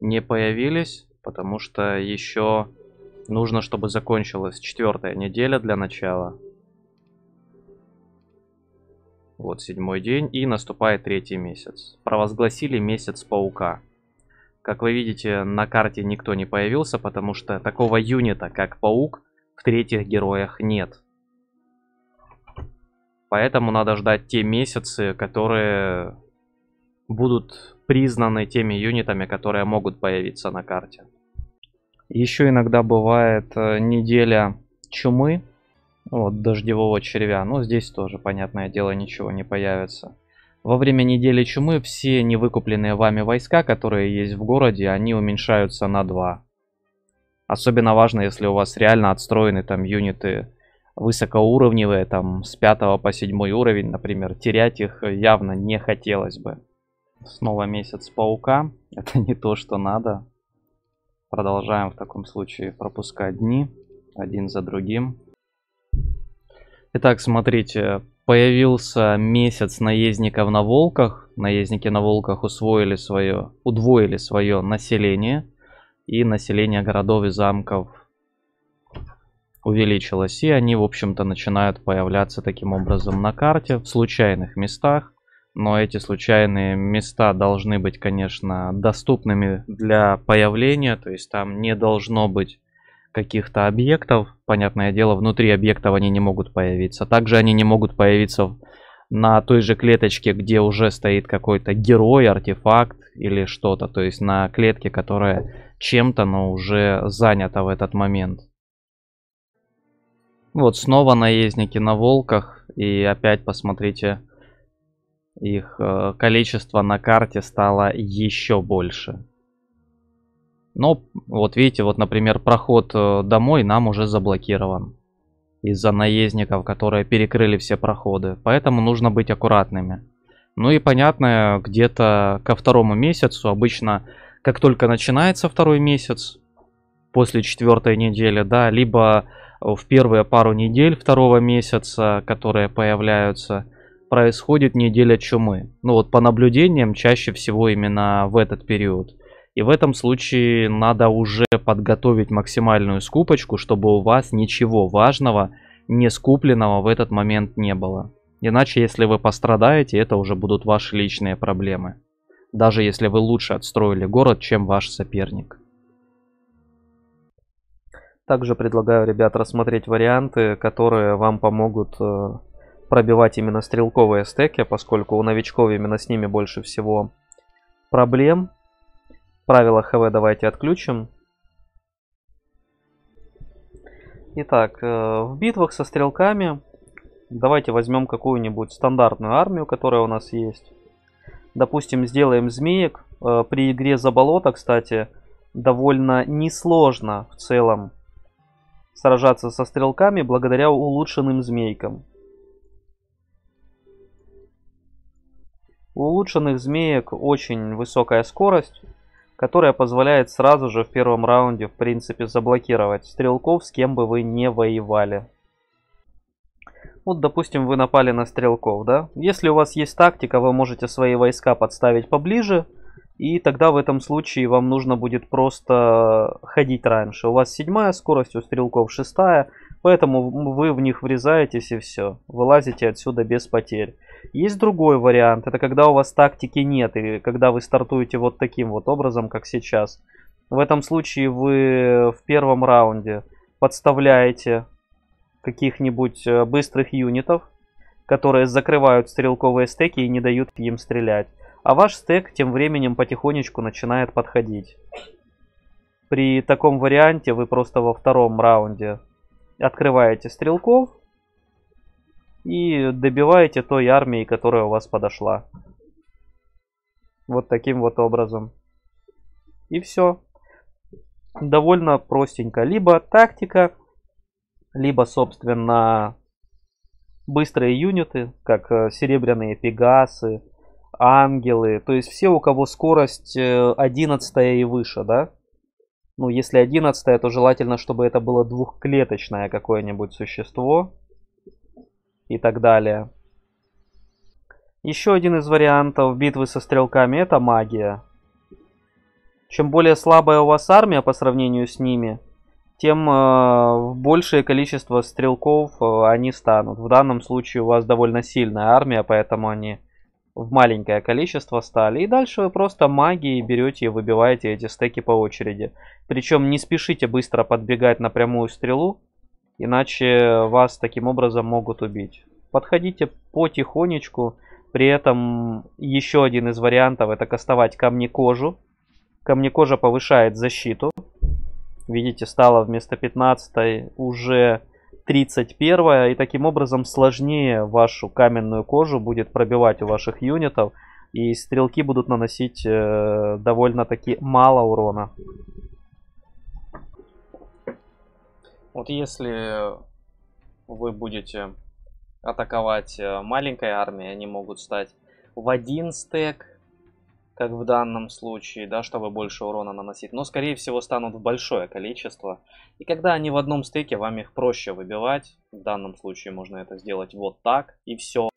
не появились, потому что еще нужно, чтобы закончилась четвертая неделя для начала. Вот седьмой день и наступает третий месяц. Провозгласили месяц паука. Как вы видите, на карте никто не появился, потому что такого юнита, как паук, в третьих героях нет. Поэтому надо ждать те месяцы, которые будут признаны теми юнитами, которые могут появиться на карте. Еще иногда бывает э, неделя чумы, вот, дождевого червя. Но ну, здесь тоже, понятное дело, ничего не появится. Во время недели чумы все невыкупленные вами войска, которые есть в городе, они уменьшаются на 2. Особенно важно, если у вас реально отстроены там юниты высокоуровневые, там с 5 по 7 уровень, например. Терять их явно не хотелось бы. Снова месяц паука. Это не то, что надо. Продолжаем в таком случае пропускать дни один за другим. Итак, смотрите, появился месяц наездников на волках. Наездники на волках усвоили свое, удвоили свое население. И население городов и замков увеличилось. И они, в общем-то, начинают появляться таким образом на карте в случайных местах. Но эти случайные места должны быть, конечно, доступными для появления. То есть там не должно быть каких-то объектов. Понятное дело, внутри объектов они не могут появиться. Также они не могут появиться на той же клеточке, где уже стоит какой-то герой, артефакт или что-то. То есть на клетке, которая чем-то, но уже занята в этот момент. Вот снова наездники на волках. И опять посмотрите, их э, количество на карте стало еще больше. Но вот видите, вот, например, проход э, домой нам уже заблокирован из-за наездников, которые перекрыли все проходы. Поэтому нужно быть аккуратными. Ну и понятно, где-то ко второму месяцу, обычно как только начинается второй месяц, после четвертой недели, да, либо в первые пару недель второго месяца, которые появляются, происходит неделя чумы. Ну вот по наблюдениям чаще всего именно в этот период – и в этом случае надо уже подготовить максимальную скупочку, чтобы у вас ничего важного не скупленного в этот момент не было. Иначе, если вы пострадаете, это уже будут ваши личные проблемы. Даже если вы лучше отстроили город, чем ваш соперник. Также предлагаю, ребят, рассмотреть варианты, которые вам помогут э, пробивать именно стрелковые стеки, поскольку у новичков именно с ними больше всего проблем. Правила ХВ давайте отключим. Итак, э, в битвах со стрелками давайте возьмем какую-нибудь стандартную армию, которая у нас есть. Допустим, сделаем змеек. Э, при игре за болото, кстати, довольно несложно в целом сражаться со стрелками благодаря улучшенным змейкам. У улучшенных змеек очень высокая скорость, которая позволяет сразу же в первом раунде, в принципе, заблокировать стрелков, с кем бы вы не воевали. Вот, допустим, вы напали на стрелков, да? Если у вас есть тактика, вы можете свои войска подставить поближе, и тогда в этом случае вам нужно будет просто ходить раньше. У вас седьмая скорость, у стрелков шестая, поэтому вы в них врезаетесь и все. Вылазите отсюда без потерь. Есть другой вариант, это когда у вас тактики нет, и когда вы стартуете вот таким вот образом, как сейчас. В этом случае вы в первом раунде подставляете каких-нибудь э, быстрых юнитов, которые закрывают стрелковые стеки и не дают им стрелять. А ваш стек тем временем потихонечку начинает подходить. При таком варианте вы просто во втором раунде открываете стрелков, и добиваете той армии, которая у вас подошла. Вот таким вот образом. И все. Довольно простенько. Либо тактика, либо, собственно, быстрые юниты, как э, серебряные пегасы, ангелы. То есть все, у кого скорость 11 э, и выше, да? Ну, если 11, то желательно, чтобы это было двухклеточное какое-нибудь существо и так далее. Еще один из вариантов битвы со стрелками – это магия. Чем более слабая у вас армия по сравнению с ними, тем э, большее количество стрелков э, они станут. В данном случае у вас довольно сильная армия, поэтому они в маленькое количество стали. И дальше вы просто магией берете и выбиваете эти стеки по очереди. Причем не спешите быстро подбегать на прямую стрелу, иначе вас таким образом могут убить. Подходите потихонечку, при этом еще один из вариантов это кастовать камни-кожу. Камни-кожа повышает защиту. Видите, стало вместо 15 уже 31 и таким образом сложнее вашу каменную кожу будет пробивать у ваших юнитов и стрелки будут наносить э, довольно-таки мало урона. Вот если вы будете атаковать э, маленькой армией, они могут стать в один стек, как в данном случае, да, чтобы больше урона наносить. Но, скорее всего, станут в большое количество. И когда они в одном стеке, вам их проще выбивать. В данном случае можно это сделать вот так, и все.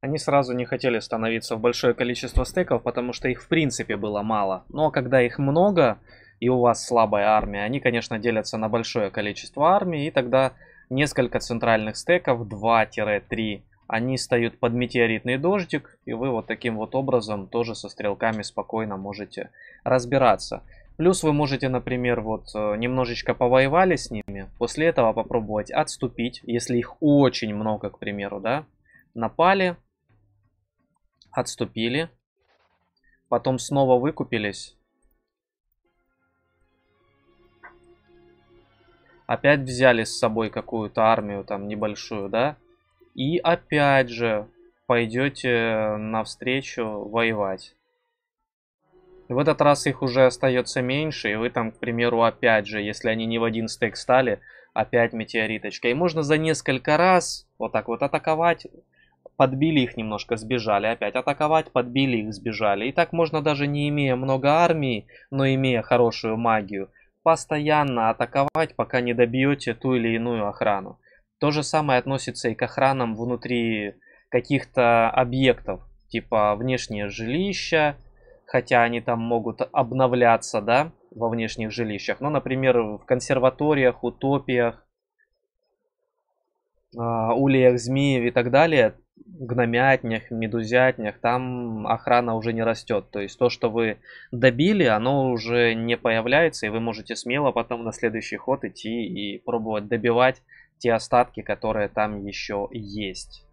Они сразу не хотели становиться в большое количество стеков, потому что их в принципе было мало. Но когда их много, и у вас слабая армия. Они, конечно, делятся на большое количество армий, и тогда несколько центральных стеков, 2-3, они стоят под метеоритный дождик, и вы вот таким вот образом тоже со стрелками спокойно можете разбираться. Плюс вы можете, например, вот э, немножечко повоевали с ними, после этого попробовать отступить, если их очень много, к примеру, да, напали, отступили, потом снова выкупились, опять взяли с собой какую-то армию там небольшую, да, и опять же пойдете навстречу воевать. В этот раз их уже остается меньше, и вы там, к примеру, опять же, если они не в один стек стали, опять метеориточка. И можно за несколько раз вот так вот атаковать, подбили их немножко, сбежали, опять атаковать, подбили их, сбежали. И так можно даже не имея много армии, но имея хорошую магию – постоянно атаковать, пока не добьете ту или иную охрану. То же самое относится и к охранам внутри каких-то объектов, типа внешнее жилище, хотя они там могут обновляться, да, во внешних жилищах. Ну, например, в консерваториях, утопиях, а, ульях, змеев и так далее, гномятнях, медузятнях, там охрана уже не растет. То есть то, что вы добили, оно уже не появляется, и вы можете смело потом на следующий ход идти и пробовать добивать те остатки, которые там еще есть.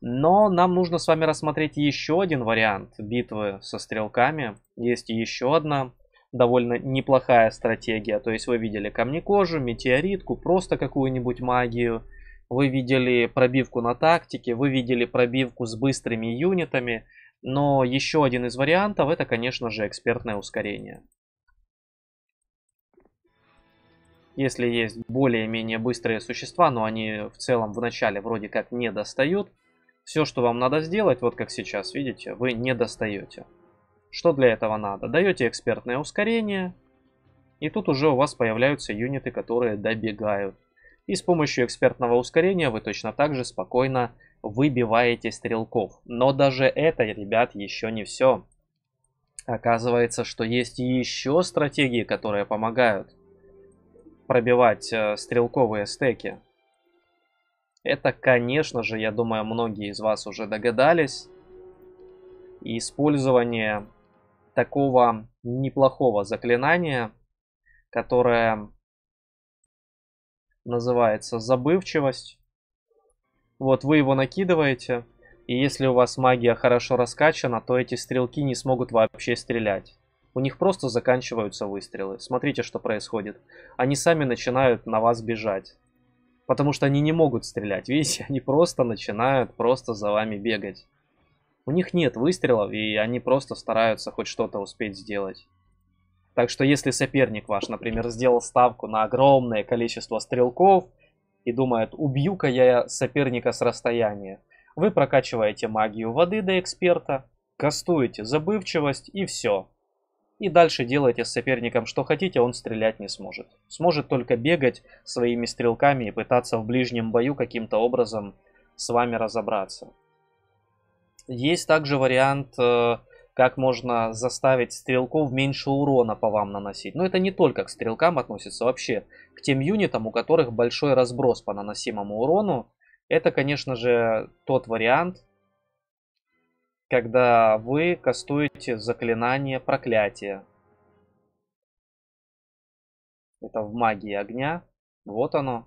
Но нам нужно с вами рассмотреть еще один вариант битвы со стрелками. Есть еще одна довольно неплохая стратегия. То есть вы видели камни кожи, метеоритку, просто какую-нибудь магию – вы видели пробивку на тактике, вы видели пробивку с быстрыми юнитами. Но еще один из вариантов это, конечно же, экспертное ускорение. Если есть более-менее быстрые существа, но они в целом в начале вроде как не достают, все, что вам надо сделать, вот как сейчас, видите, вы не достаете. Что для этого надо? Даете экспертное ускорение, и тут уже у вас появляются юниты, которые добегают. И с помощью экспертного ускорения вы точно так же спокойно выбиваете стрелков. Но даже это, ребят, еще не все. Оказывается, что есть еще стратегии, которые помогают пробивать э, стрелковые стеки. Это, конечно же, я думаю, многие из вас уже догадались. И использование такого неплохого заклинания, которое называется забывчивость. Вот вы его накидываете, и если у вас магия хорошо раскачана, то эти стрелки не смогут вообще стрелять. У них просто заканчиваются выстрелы. Смотрите, что происходит. Они сами начинают на вас бежать. Потому что они не могут стрелять. Видите, они просто начинают просто за вами бегать. У них нет выстрелов, и они просто стараются хоть что-то успеть сделать. Так что если соперник ваш, например, сделал ставку на огромное количество стрелков и думает, убью-ка я соперника с расстояния, вы прокачиваете магию воды до эксперта, кастуете забывчивость и все. И дальше делаете с соперником что хотите, он стрелять не сможет. Сможет только бегать своими стрелками и пытаться в ближнем бою каким-то образом с вами разобраться. Есть также вариант э, как можно заставить стрелков меньше урона по вам наносить. Но это не только к стрелкам относится, вообще к тем юнитам, у которых большой разброс по наносимому урону. Это, конечно же, тот вариант, когда вы кастуете заклинание проклятия. Это в магии огня. Вот оно.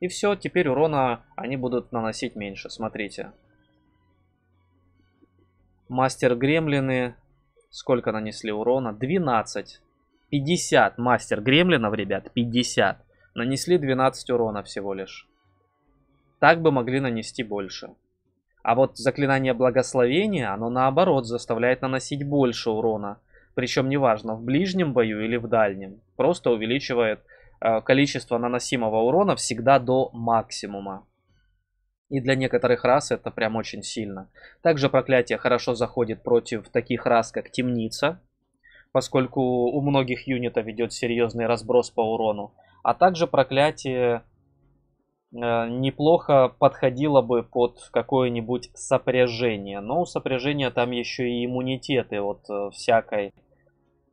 И все, теперь урона они будут наносить меньше, смотрите. Мастер Гремлины. Сколько нанесли урона? 12. 50. Мастер Гремлинов, ребят, 50. Нанесли 12 урона всего лишь. Так бы могли нанести больше. А вот заклинание благословения, оно наоборот заставляет наносить больше урона. Причем неважно, в ближнем бою или в дальнем. Просто увеличивает э, количество наносимого урона всегда до максимума. И для некоторых рас это прям очень сильно. Также проклятие хорошо заходит против таких рас, как темница, поскольку у многих юнитов идет серьезный разброс по урону. А также проклятие э, неплохо подходило бы под какое-нибудь сопряжение. Но у сопряжения там еще и иммунитеты от э, всякой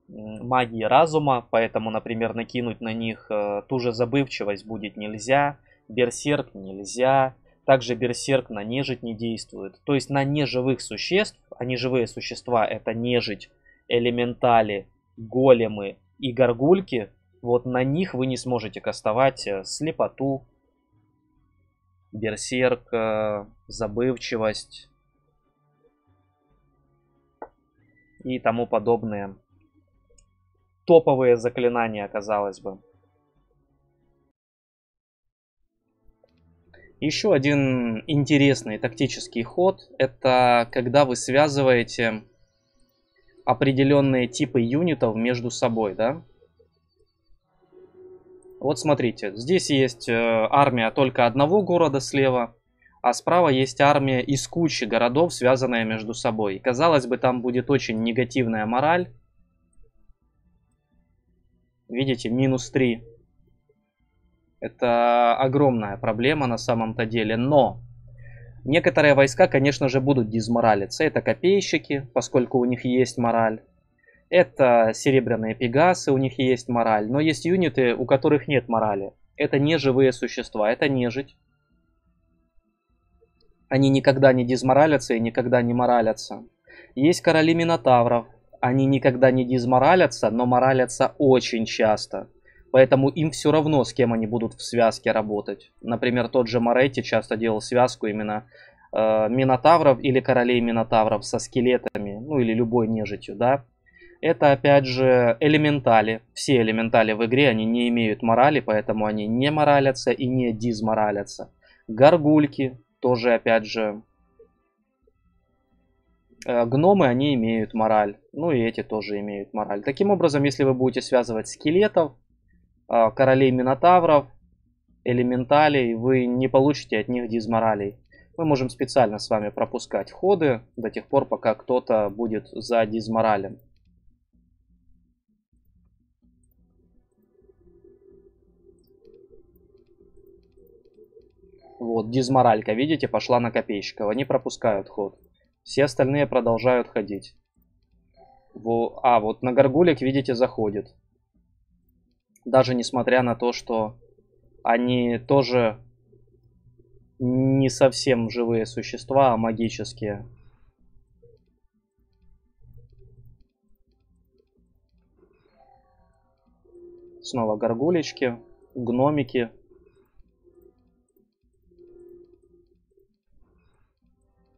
магии разума, поэтому, например, накинуть на них э, ту же забывчивость будет нельзя, берсерк нельзя, также берсерк на нежить не действует. То есть на неживых существ, а неживые существа это нежить, элементали, големы и горгульки, вот на них вы не сможете кастовать э, слепоту, берсерк, э, забывчивость и тому подобное. Топовые заклинания, казалось бы. Еще один интересный тактический ход – это когда вы связываете определенные типы юнитов между собой, да? Вот смотрите, здесь есть э, армия только одного города слева, а справа есть армия из кучи городов, связанная между собой. И, казалось бы, там будет очень негативная мораль. Видите, минус 3. Это огромная проблема на самом-то деле, но некоторые войска, конечно же, будут дизморалиться. Это копейщики, поскольку у них есть мораль. Это серебряные пегасы, у них есть мораль. Но есть юниты, у которых нет морали. Это не живые существа, это нежить. Они никогда не дизморалятся и никогда не моралятся. Есть короли Минотавров. Они никогда не дизморалятся, но моралятся очень часто. Поэтому им все равно, с кем они будут в связке работать. Например, тот же Моретти часто делал связку именно э, Минотавров или Королей Минотавров со скелетами, ну или любой нежитью, да. Это опять же элементали. Все элементали в игре, они не имеют морали, поэтому они не моралятся и не дизморалятся. Гаргульки тоже опять же э, гномы, они имеют мораль. Ну и эти тоже имеют мораль. Таким образом, если вы будете связывать скелетов, а, королей Минотавров, элементалей, вы не получите от них дизморалей. Мы можем специально с вами пропускать ходы до тех пор, пока кто-то будет за дизморалем. Вот, дизморалька, видите, пошла на копейщиков. Они пропускают ход. Все остальные продолжают ходить. Во, а, вот на горгулек, видите, заходит даже несмотря на то, что они тоже не совсем живые существа, а магические. Снова горгулечки, гномики.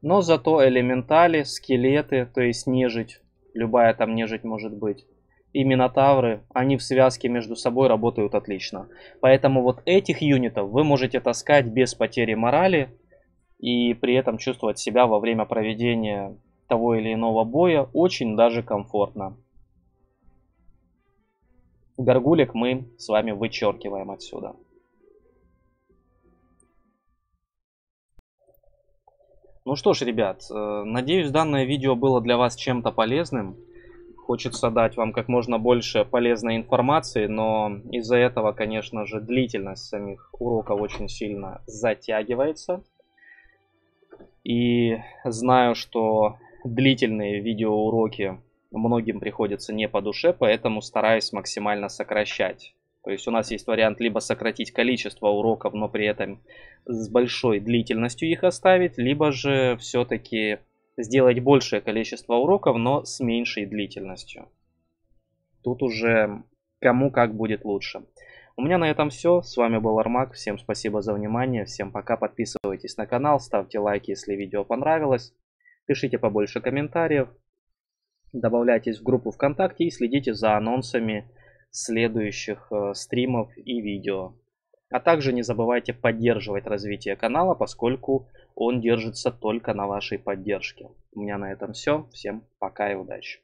Но зато элементали, скелеты, то есть нежить. Любая там нежить может быть и Минотавры, они в связке между собой работают отлично. Поэтому вот этих юнитов вы можете таскать без потери морали и при этом чувствовать себя во время проведения того или иного боя очень даже комфортно. Горгулек мы с вами вычеркиваем отсюда. Ну что ж, ребят, э, надеюсь, данное видео было для вас чем-то полезным. Хочется дать вам как можно больше полезной информации, но из-за этого, конечно же, длительность самих уроков очень сильно затягивается. И знаю, что длительные видеоуроки многим приходится не по душе, поэтому стараюсь максимально сокращать. То есть у нас есть вариант либо сократить количество уроков, но при этом с большой длительностью их оставить, либо же все-таки сделать большее количество уроков, но с меньшей длительностью. Тут уже кому как будет лучше. У меня на этом все. С вами был Армак. Всем спасибо за внимание. Всем пока. Подписывайтесь на канал, ставьте лайки, если видео понравилось. Пишите побольше комментариев. Добавляйтесь в группу ВКонтакте и следите за анонсами следующих э, стримов и видео. А также не забывайте поддерживать развитие канала, поскольку он держится только на вашей поддержке. У меня на этом все. Всем пока и удачи.